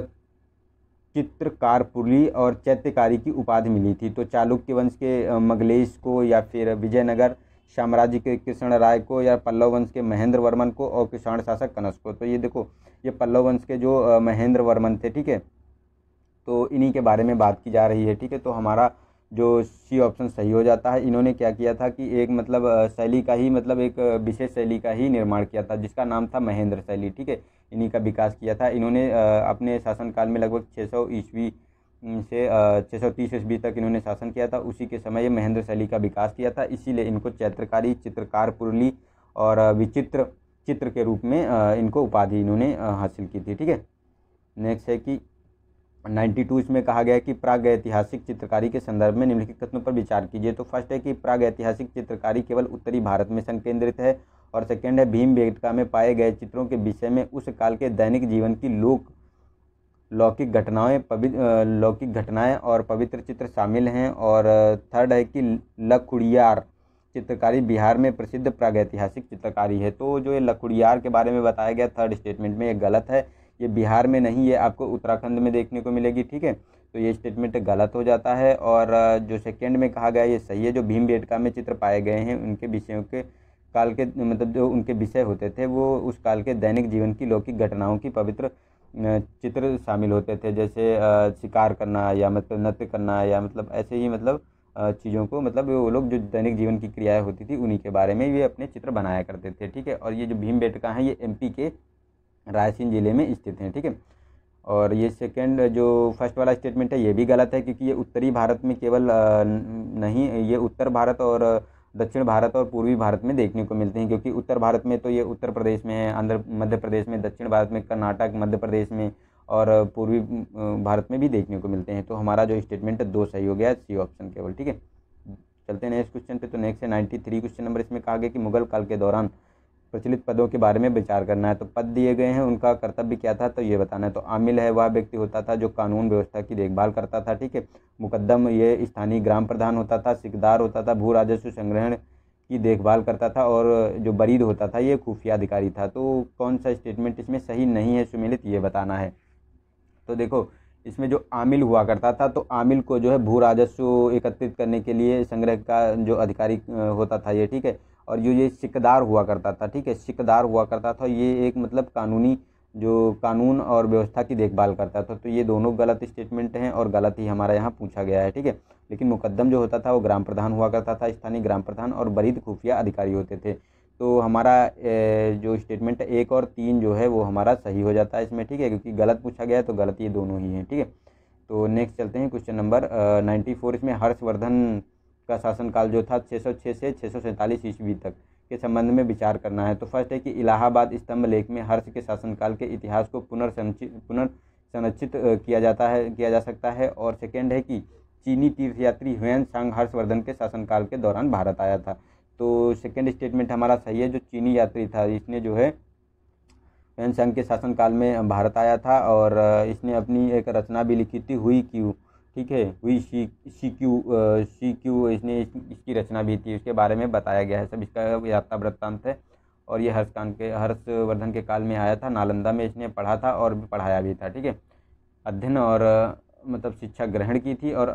चित्रकारपुरी और चैत्यकारी की उपाधि मिली थी तो चालुक्य वंश के मगलेश को या फिर विजयनगर साम्राज्य के कृष्ण राय को या पल्लव वंश के महेंद्र वर्मन को और किसान शासक कनस को तो ये देखो ये पल्लव वंश के जो महेंद्र वर्मन थे ठीक है तो इन्हीं के बारे में बात की जा रही है ठीक है तो हमारा जो सी ऑप्शन सही हो जाता है इन्होंने क्या किया था कि एक मतलब शैली का ही मतलब एक विशेष शैली का ही निर्माण किया था जिसका नाम था महेंद्र शैली ठीक है इन्हीं का विकास किया था इन्होंने अपने शासनकाल में लगभग 600 सौ ईस्वी से 630 सौ ईस्वी तक इन्होंने शासन किया था उसी के समय ये महेंद्र शैली का विकास किया था इसीलिए इनको चैत्रकारी चित्रकार पुरली और विचित्र चित्र के रूप में इनको उपाधि इन्होंने हासिल की थी ठीक है नेक्स्ट है कि नाइन्टी टू इसमें कहा गया है कि प्राग ऐतिहासिक चित्रकारी के संदर्भ में निम्नलिखित कथनों पर विचार कीजिए तो फर्स्ट है कि प्राग ऐतिहासिक चित्रकारी केवल उत्तरी भारत में संकेंद्रित है और सेकेंड है भीम बेटका में पाए गए चित्रों के विषय में उस काल के दैनिक जीवन की लोक लौकिक घटनाएं पवित्र लौकिक घटनाएं और पवित्र चित्र शामिल हैं और थर्ड है कि लकुड़ियार चित्रकारी बिहार में प्रसिद्ध प्रागैतिहासिक चित्रकारी है तो जो ये लकुड़ियार के बारे में बताया गया थर्ड स्टेटमेंट में ये गलत है ये बिहार में नहीं है आपको उत्तराखंड में देखने को मिलेगी ठीक है तो ये स्टेटमेंट गलत हो जाता है और जो सेकेंड में कहा गया ये सही है जो भीम बेटका में चित्र पाए गए हैं उनके विषयों के काल के मतलब जो उनके विषय होते थे वो उस काल के दैनिक जीवन की लौकिक घटनाओं की पवित्र चित्र शामिल होते थे जैसे शिकार करना या मतलब नृत्य करना या मतलब ऐसे ही मतलब चीज़ों को मतलब वो लोग जो दैनिक जीवन की क्रियाएं होती थी उन्हीं के बारे में ये अपने चित्र बनाया करते थे ठीक है और ये जो भीम बेटका है ये एमपी के रायसेन ज़िले में स्थित हैं ठीक है और ये सेकंड जो फर्स्ट वाला स्टेटमेंट है ये भी गलत है क्योंकि ये उत्तरी भारत में केवल नहीं ये उत्तर भारत और दक्षिण भारत और पूर्वी भारत में देखने को मिलते हैं क्योंकि उत्तर भारत में तो ये उत्तर प्रदेश में है आंध्र मध्य प्रदेश में दक्षिण भारत में कर्नाटक मध्य प्रदेश में और पूर्वी भारत में भी देखने को मिलते हैं तो हमारा जो स्टेटमेंट है दो सही हो गया सी ऑप्शन केवल ठीक है चलते हैं नेक्स्ट क्वेश्चन पे तो नेक्स्ट है नाइन्टी थ्री क्वेश्चन नंबर इसमें कहा गया कि मुगल काल के दौरान प्रचलित पदों के बारे में विचार करना है तो पद दिए गए हैं उनका कर्तव्य क्या था तो ये बताना है तो आमिल है वह व्यक्ति होता था जो कानून व्यवस्था की देखभाल करता था ठीक है मुकदम ये स्थानीय ग्राम प्रधान होता था सिकदार होता था भू राजस्व संग्रहण की देखभाल करता था और जो बरीद होता था ये खुफिया अधिकारी था तो कौन सा स्टेटमेंट इसमें सही नहीं है सुमिलित ये बताना है तो देखो इसमें जो आमिल हुआ करता था तो आमिल को जो है भू राजस्व एकत्रित करने के लिए संग्रह का जो अधिकारी होता था ये ठीक है और जो ये सिकदार हुआ करता था ठीक है सिकदार हुआ करता था ये एक मतलब कानूनी जो कानून और व्यवस्था की देखभाल करता था तो ये दोनों गलत स्टेटमेंट हैं और गलत ही हमारा यहाँ पूछा गया है ठीक है लेकिन मुकदम जो होता था वो ग्राम प्रधान हुआ करता था स्थानीय ग्राम प्रधान और बरीद खुफिया अधिकारी होते थे तो हमारा जो स्टेटमेंट एक और तीन जो है वो हमारा सही हो जाता है इसमें ठीक है क्योंकि गलत पूछा गया है तो गलत ये दोनों ही हैं ठीक है तो नेक्स्ट चलते हैं क्वेश्चन नंबर नाइन्टी फोर इसमें हर्षवर्धन का शासनकाल जो था 606 से छः ईस्वी तक के संबंध में विचार करना है तो फर्स्ट है कि इलाहाबाद स्तंभ लेख में हर्ष के शासनकाल के इतिहास को पुनर्संचित पुनर्संरक्षित किया जाता है किया जा सकता है और सेकेंड है कि चीनी तीर्थयात्री हुएन सांग हर्षवर्धन के शासनकाल के दौरान भारत आया था तो सेकेंड स्टेटमेंट हमारा सही है जो चीनी यात्री था इसने जो है हुएन सांग के शासनकाल में भारत आया था और इसने अपनी एक रचना भी लिखी थी हुई क्यू ठीक है वही सी क्यू सी क्यू इसने इसकी रचना भी थी उसके बारे में बताया गया है सब इसका यात्रा वृत्तांत है और ये हर्षकांत के हर्षवर्धन के काल में आया था नालंदा में इसने पढ़ा था और भी पढ़ाया भी था ठीक है अध्ययन और मतलब शिक्षा ग्रहण की थी और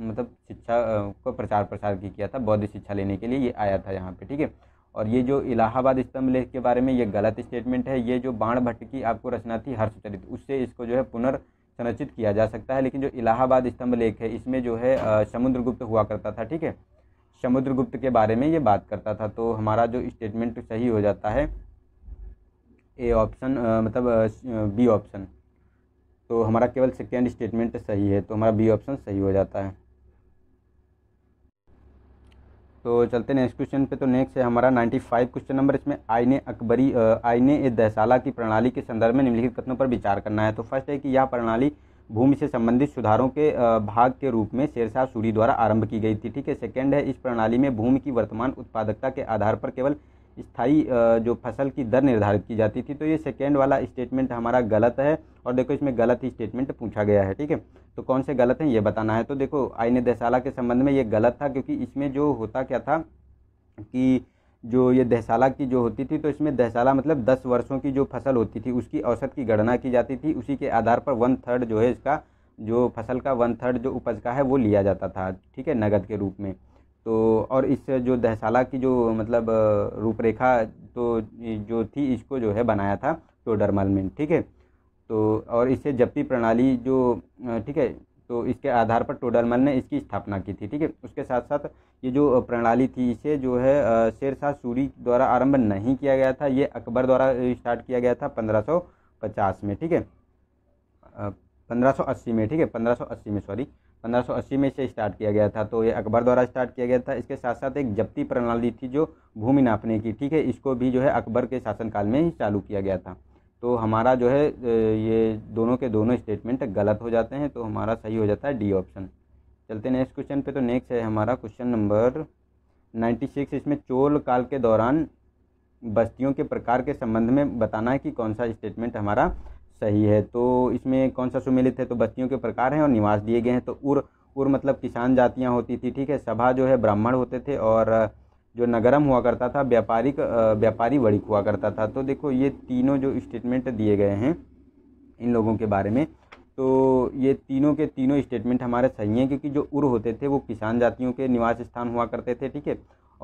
मतलब शिक्षा को प्रचार प्रसार की किया था बौद्ध शिक्षा लेने के लिए ये आया था यहाँ पे ठीक है और ये जो इलाहाबाद स्तंभ लेख के बारे में ये गलत स्टेटमेंट है ये जो बाण भट्ट की आपको रचना थी हर्षचरित उससे इसको जो है पुनर् संरचित किया जा सकता है लेकिन जो इलाहाबाद स्तंभ लेख है इसमें जो है समुद्रगुप्त हुआ करता था ठीक है समुद्रगुप्त के बारे में ये बात करता था तो हमारा जो स्टेटमेंट सही हो जाता है ए ऑप्शन मतलब बी ऑप्शन तो हमारा केवल सेकेंड स्टेटमेंट सही है तो हमारा बी ऑप्शन सही हो जाता है तो चलते नेक्स्ट क्वेश्चन पे तो नेक्स्ट है हमारा 95 क्वेश्चन नंबर इसमें आईने अकबरी आईने ए दहशाला की प्रणाली के संदर्भ में निम्नलिखित कथनों पर विचार करना है तो फर्स्ट है कि यह प्रणाली भूमि से संबंधित सुधारों के भाग के रूप में शेरशाह सूरी द्वारा आरंभ की गई थी ठीक है सेकेंड है इस प्रणाली में भूमि की वर्तमान उत्पादकता के आधार पर केवल स्थायी जो फसल की दर निर्धारित की जाती थी तो ये सेकेंड वाला स्टेटमेंट हमारा गलत है और देखो इसमें गलत ही स्टेटमेंट पूछा गया है ठीक है तो कौन से गलत हैं ये बताना है तो देखो आइन दहशाला के संबंध में ये गलत था क्योंकि इसमें जो होता क्या था कि जो ये दहशाला की जो होती थी तो इसमें दहशाला मतलब दस वर्षों की जो फसल होती थी उसकी औसत की गणना की जाती थी उसी के आधार पर वन थर्ड जो है इसका जो फसल का वन थर्ड जो उपज का है वो लिया जाता था ठीक है नगद के रूप में तो और इस जो दहशाला की जो मतलब रूपरेखा तो जो थी इसको जो है बनाया था टोडरमल में ठीक है तो और इससे जप्ती प्रणाली जो ठीक है तो इसके आधार पर टोडरमल ने इसकी स्थापना की थी ठीक है उसके साथ साथ ये जो प्रणाली थी इसे जो है शेर शाह सूरी द्वारा आरंभ नहीं किया गया था ये अकबर द्वारा स्टार्ट किया गया था 1550 में ठीक है 1580 में ठीक है 1580 में सॉरी 1580 में इसे स्टार्ट किया गया था तो ये अकबर द्वारा स्टार्ट किया गया था इसके साथ साथ एक जप्ती प्रणाली थी जो भूमि नापने की ठीक है इसको भी जो है अकबर के शासनकाल में ही चालू किया गया था तो हमारा जो है ये दोनों के दोनों स्टेटमेंट गलत हो जाते हैं तो हमारा सही हो जाता है डी ऑप्शन चलते नेक्स्ट क्वेश्चन पे तो नेक्स्ट है हमारा क्वेश्चन नंबर नाइन्टी सिक्स इसमें चोल काल के दौरान बस्तियों के प्रकार के संबंध में बताना है कि कौन सा स्टेटमेंट हमारा सही है तो इसमें कौन सा सुमिलित है तो बस्तियों के प्रकार हैं और निवास दिए गए हैं तो उर उर मतलब किसान जातियाँ होती थी ठीक है सभा जो है ब्राह्मण होते थे और जो नगरम हुआ करता था व्यापारिक व्यापारी वणिक हुआ करता था तो देखो ये तीनों जो स्टेटमेंट दिए गए हैं इन लोगों के बारे में तो ये तीनों के तीनों स्टेटमेंट हमारे सही हैं क्योंकि जो उर होते थे वो किसान जातियों के निवास स्थान हुआ करते थे ठीक है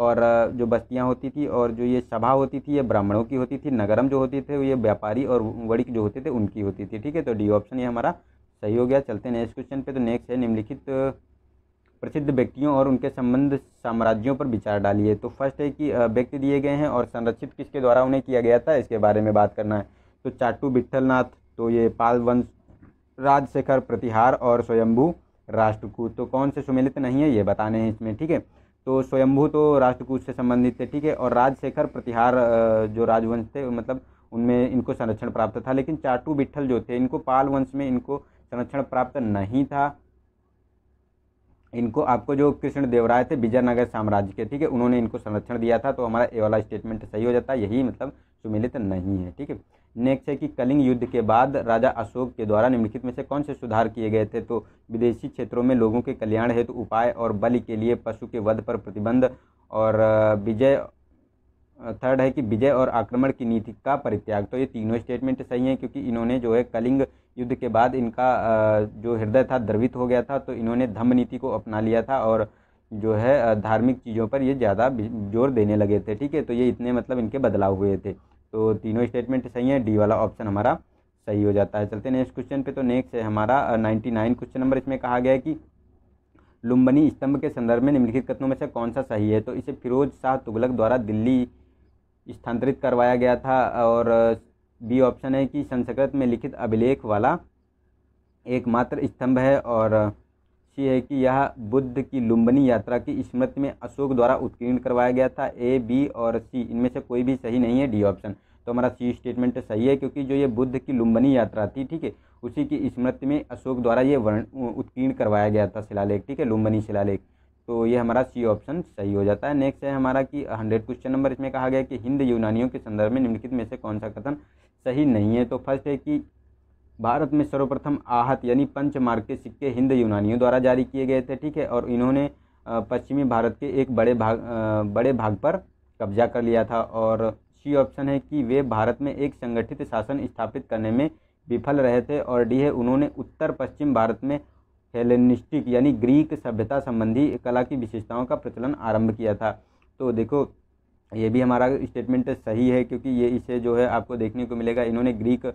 और जो बस्तियाँ होती थी और जो ये सभा होती थी ये ब्राह्मणों की होती थी नगरम जो होती थे ये व्यापारी और वणिक जो होते थे उनकी होती थी ठीक है तो डी ऑप्शन ये हमारा सही हो गया चलते हैं नेक्स्ट क्वेश्चन पे तो नेक्स्ट है निम्नलिखित प्रसिद्ध व्यक्तियों और उनके संबंध साम्राज्यों पर विचार डालिए तो फर्स्ट है कि व्यक्ति दिए गए हैं और संरक्षित किसके द्वारा उन्हें किया गया था इसके बारे में बात करना है तो चाटू विट्ठलनाथ तो ये पाल वंश राजशेखर प्रतिहार और स्वयंभू राष्ट्रकूट तो कौन से सुमिलित नहीं है ये बताने हैं इसमें ठीक है तो स्वयंभू तो राष्ट्रकूट से संबंधित थे ठीक है और राजशेखर प्रतिहार जो राजवंश थे मतलब उनमें इनको संरक्षण प्राप्त था लेकिन चाटू विट्ठल जो थे इनको पाल वंश में इनको संरक्षण प्राप्त नहीं था इनको आपको जो कृष्ण देवराय थे विजयनगर साम्राज्य के ठीक है उन्होंने इनको संरक्षण दिया था तो हमारा ए वाला स्टेटमेंट सही हो जाता है यही मतलब सुमिलित नहीं है ठीक है नेक्स्ट है कि कलिंग युद्ध के बाद राजा अशोक के द्वारा निम्नलिखित में से कौन से सुधार किए गए थे तो विदेशी क्षेत्रों में लोगों के कल्याण हेतु तो उपाय और बल के लिए पशु के वध पर प्रतिबंध और विजय थर्ड है कि विजय और आक्रमण की नीति का परित्याग तो ये तीनों स्टेटमेंट सही हैं क्योंकि इन्होंने जो है कलिंग युद्ध के बाद इनका जो हृदय था द्रवित हो गया था तो इन्होंने धम्म नीति को अपना लिया था और जो है धार्मिक चीज़ों पर ये ज़्यादा जोर देने लगे थे ठीक है तो ये इतने मतलब इनके बदलाव हुए थे तो तीनों स्टेटमेंट सही हैं डी वाला ऑप्शन हमारा सही हो जाता है चलते नेक्स्ट क्वेश्चन पे तो नेक्स्ट है हमारा नाइन्टी नाइन क्वेश्चन नंबर इसमें कहा गया है कि लुम्बनी स्तंभ के संदर्भ में निम्नलिखित कथनों में से कौन सा सही है तो इसे फिरोज शाह तुगलक द्वारा दिल्ली स्थानांतरित करवाया गया था और बी ऑप्शन है कि संस्कृत में लिखित अभिलेख वाला एकमात्र स्तंभ है और सी है कि यह बुद्ध की लुम्बनी यात्रा की स्मृति में अशोक द्वारा उत्कीर्ण करवाया गया था ए बी और सी इनमें से कोई भी सही नहीं है डी ऑप्शन तो हमारा सी स्टेटमेंट सही है क्योंकि जो ये बुद्ध की लुम्बनी यात्रा थी ठीक है उसी की स्मृति में अशोक द्वारा ये वर्ण उत्कीर्ण करवाया गया था शिलालेख ठीक है लुम्बनी शिलालेख तो ये हमारा सी ऑप्शन सही हो जाता है नेक्स्ट है हमारा कि हंड्रेड क्वेश्चन नंबर इसमें कहा गया कि हिंद यूनानियों के संदर्भ में निम्नलिखित में से कौन सा कथन सही नहीं है तो फर्स्ट है कि भारत में सर्वप्रथम आहत यानी पंच मार्ग के सिक्के हिंद यूनानियों द्वारा जारी किए गए थे ठीक है और इन्होंने पश्चिमी भारत के एक बड़े भाग बड़े भाग पर कब्जा कर लिया था और सी ऑप्शन है कि वे भारत में एक संगठित शासन स्थापित करने में विफल रहे थे और डी है उन्होंने उत्तर पश्चिम भारत में हेलेनिस्टिक यानी ग्रीक सभ्यता संबंधी कला की विशेषताओं का प्रचलन आरंभ किया था तो देखो ये भी हमारा स्टेटमेंट सही है क्योंकि ये इसे जो है आपको देखने को मिलेगा इन्होंने ग्रीक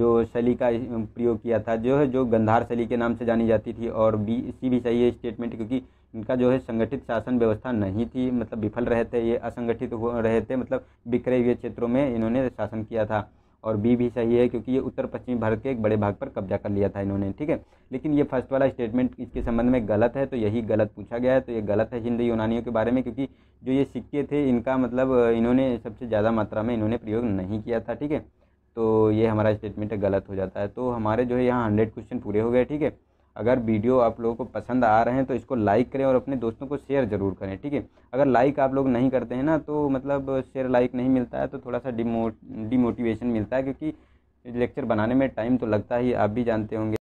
जो शैली का प्रयोग किया था जो है जो गंधार शैली के नाम से जानी जाती थी और बी सी भी सही है स्टेटमेंट क्योंकि इनका जो है संगठित शासन व्यवस्था नहीं थी मतलब विफल रहे थे ये असंगठित हो रहे थे मतलब बिखरे हुए क्षेत्रों में इन्होंने शासन किया था और बी भी सही है क्योंकि ये उत्तर पश्चिमी भारत के एक बड़े भाग पर कब्जा कर लिया था इन्होंने ठीक है लेकिन ये फर्स्ट वाला स्टेटमेंट इसके संबंध में गलत है तो यही गलत पूछा गया है तो ये गलत है हिंद यूनानियों के बारे में क्योंकि जो ये सिक्के थे इनका मतलब इन्होंने सबसे ज़्यादा मात्रा में इन्होंने प्रयोग नहीं किया था ठीक है तो ये हमारा स्टेटमेंट गलत हो जाता है तो हमारे जो है यहाँ हंड्रेड क्वेश्चन पूरे हो गए ठीक है अगर वीडियो आप लोगों को पसंद आ रहे हैं तो इसको लाइक करें और अपने दोस्तों को शेयर ज़रूर करें ठीक है अगर लाइक आप लोग नहीं करते हैं ना तो मतलब शेयर लाइक नहीं मिलता है तो थोड़ा सा डिमो डिमोटिवेशन मिलता है क्योंकि लेक्चर बनाने में टाइम तो लगता ही आप भी जानते होंगे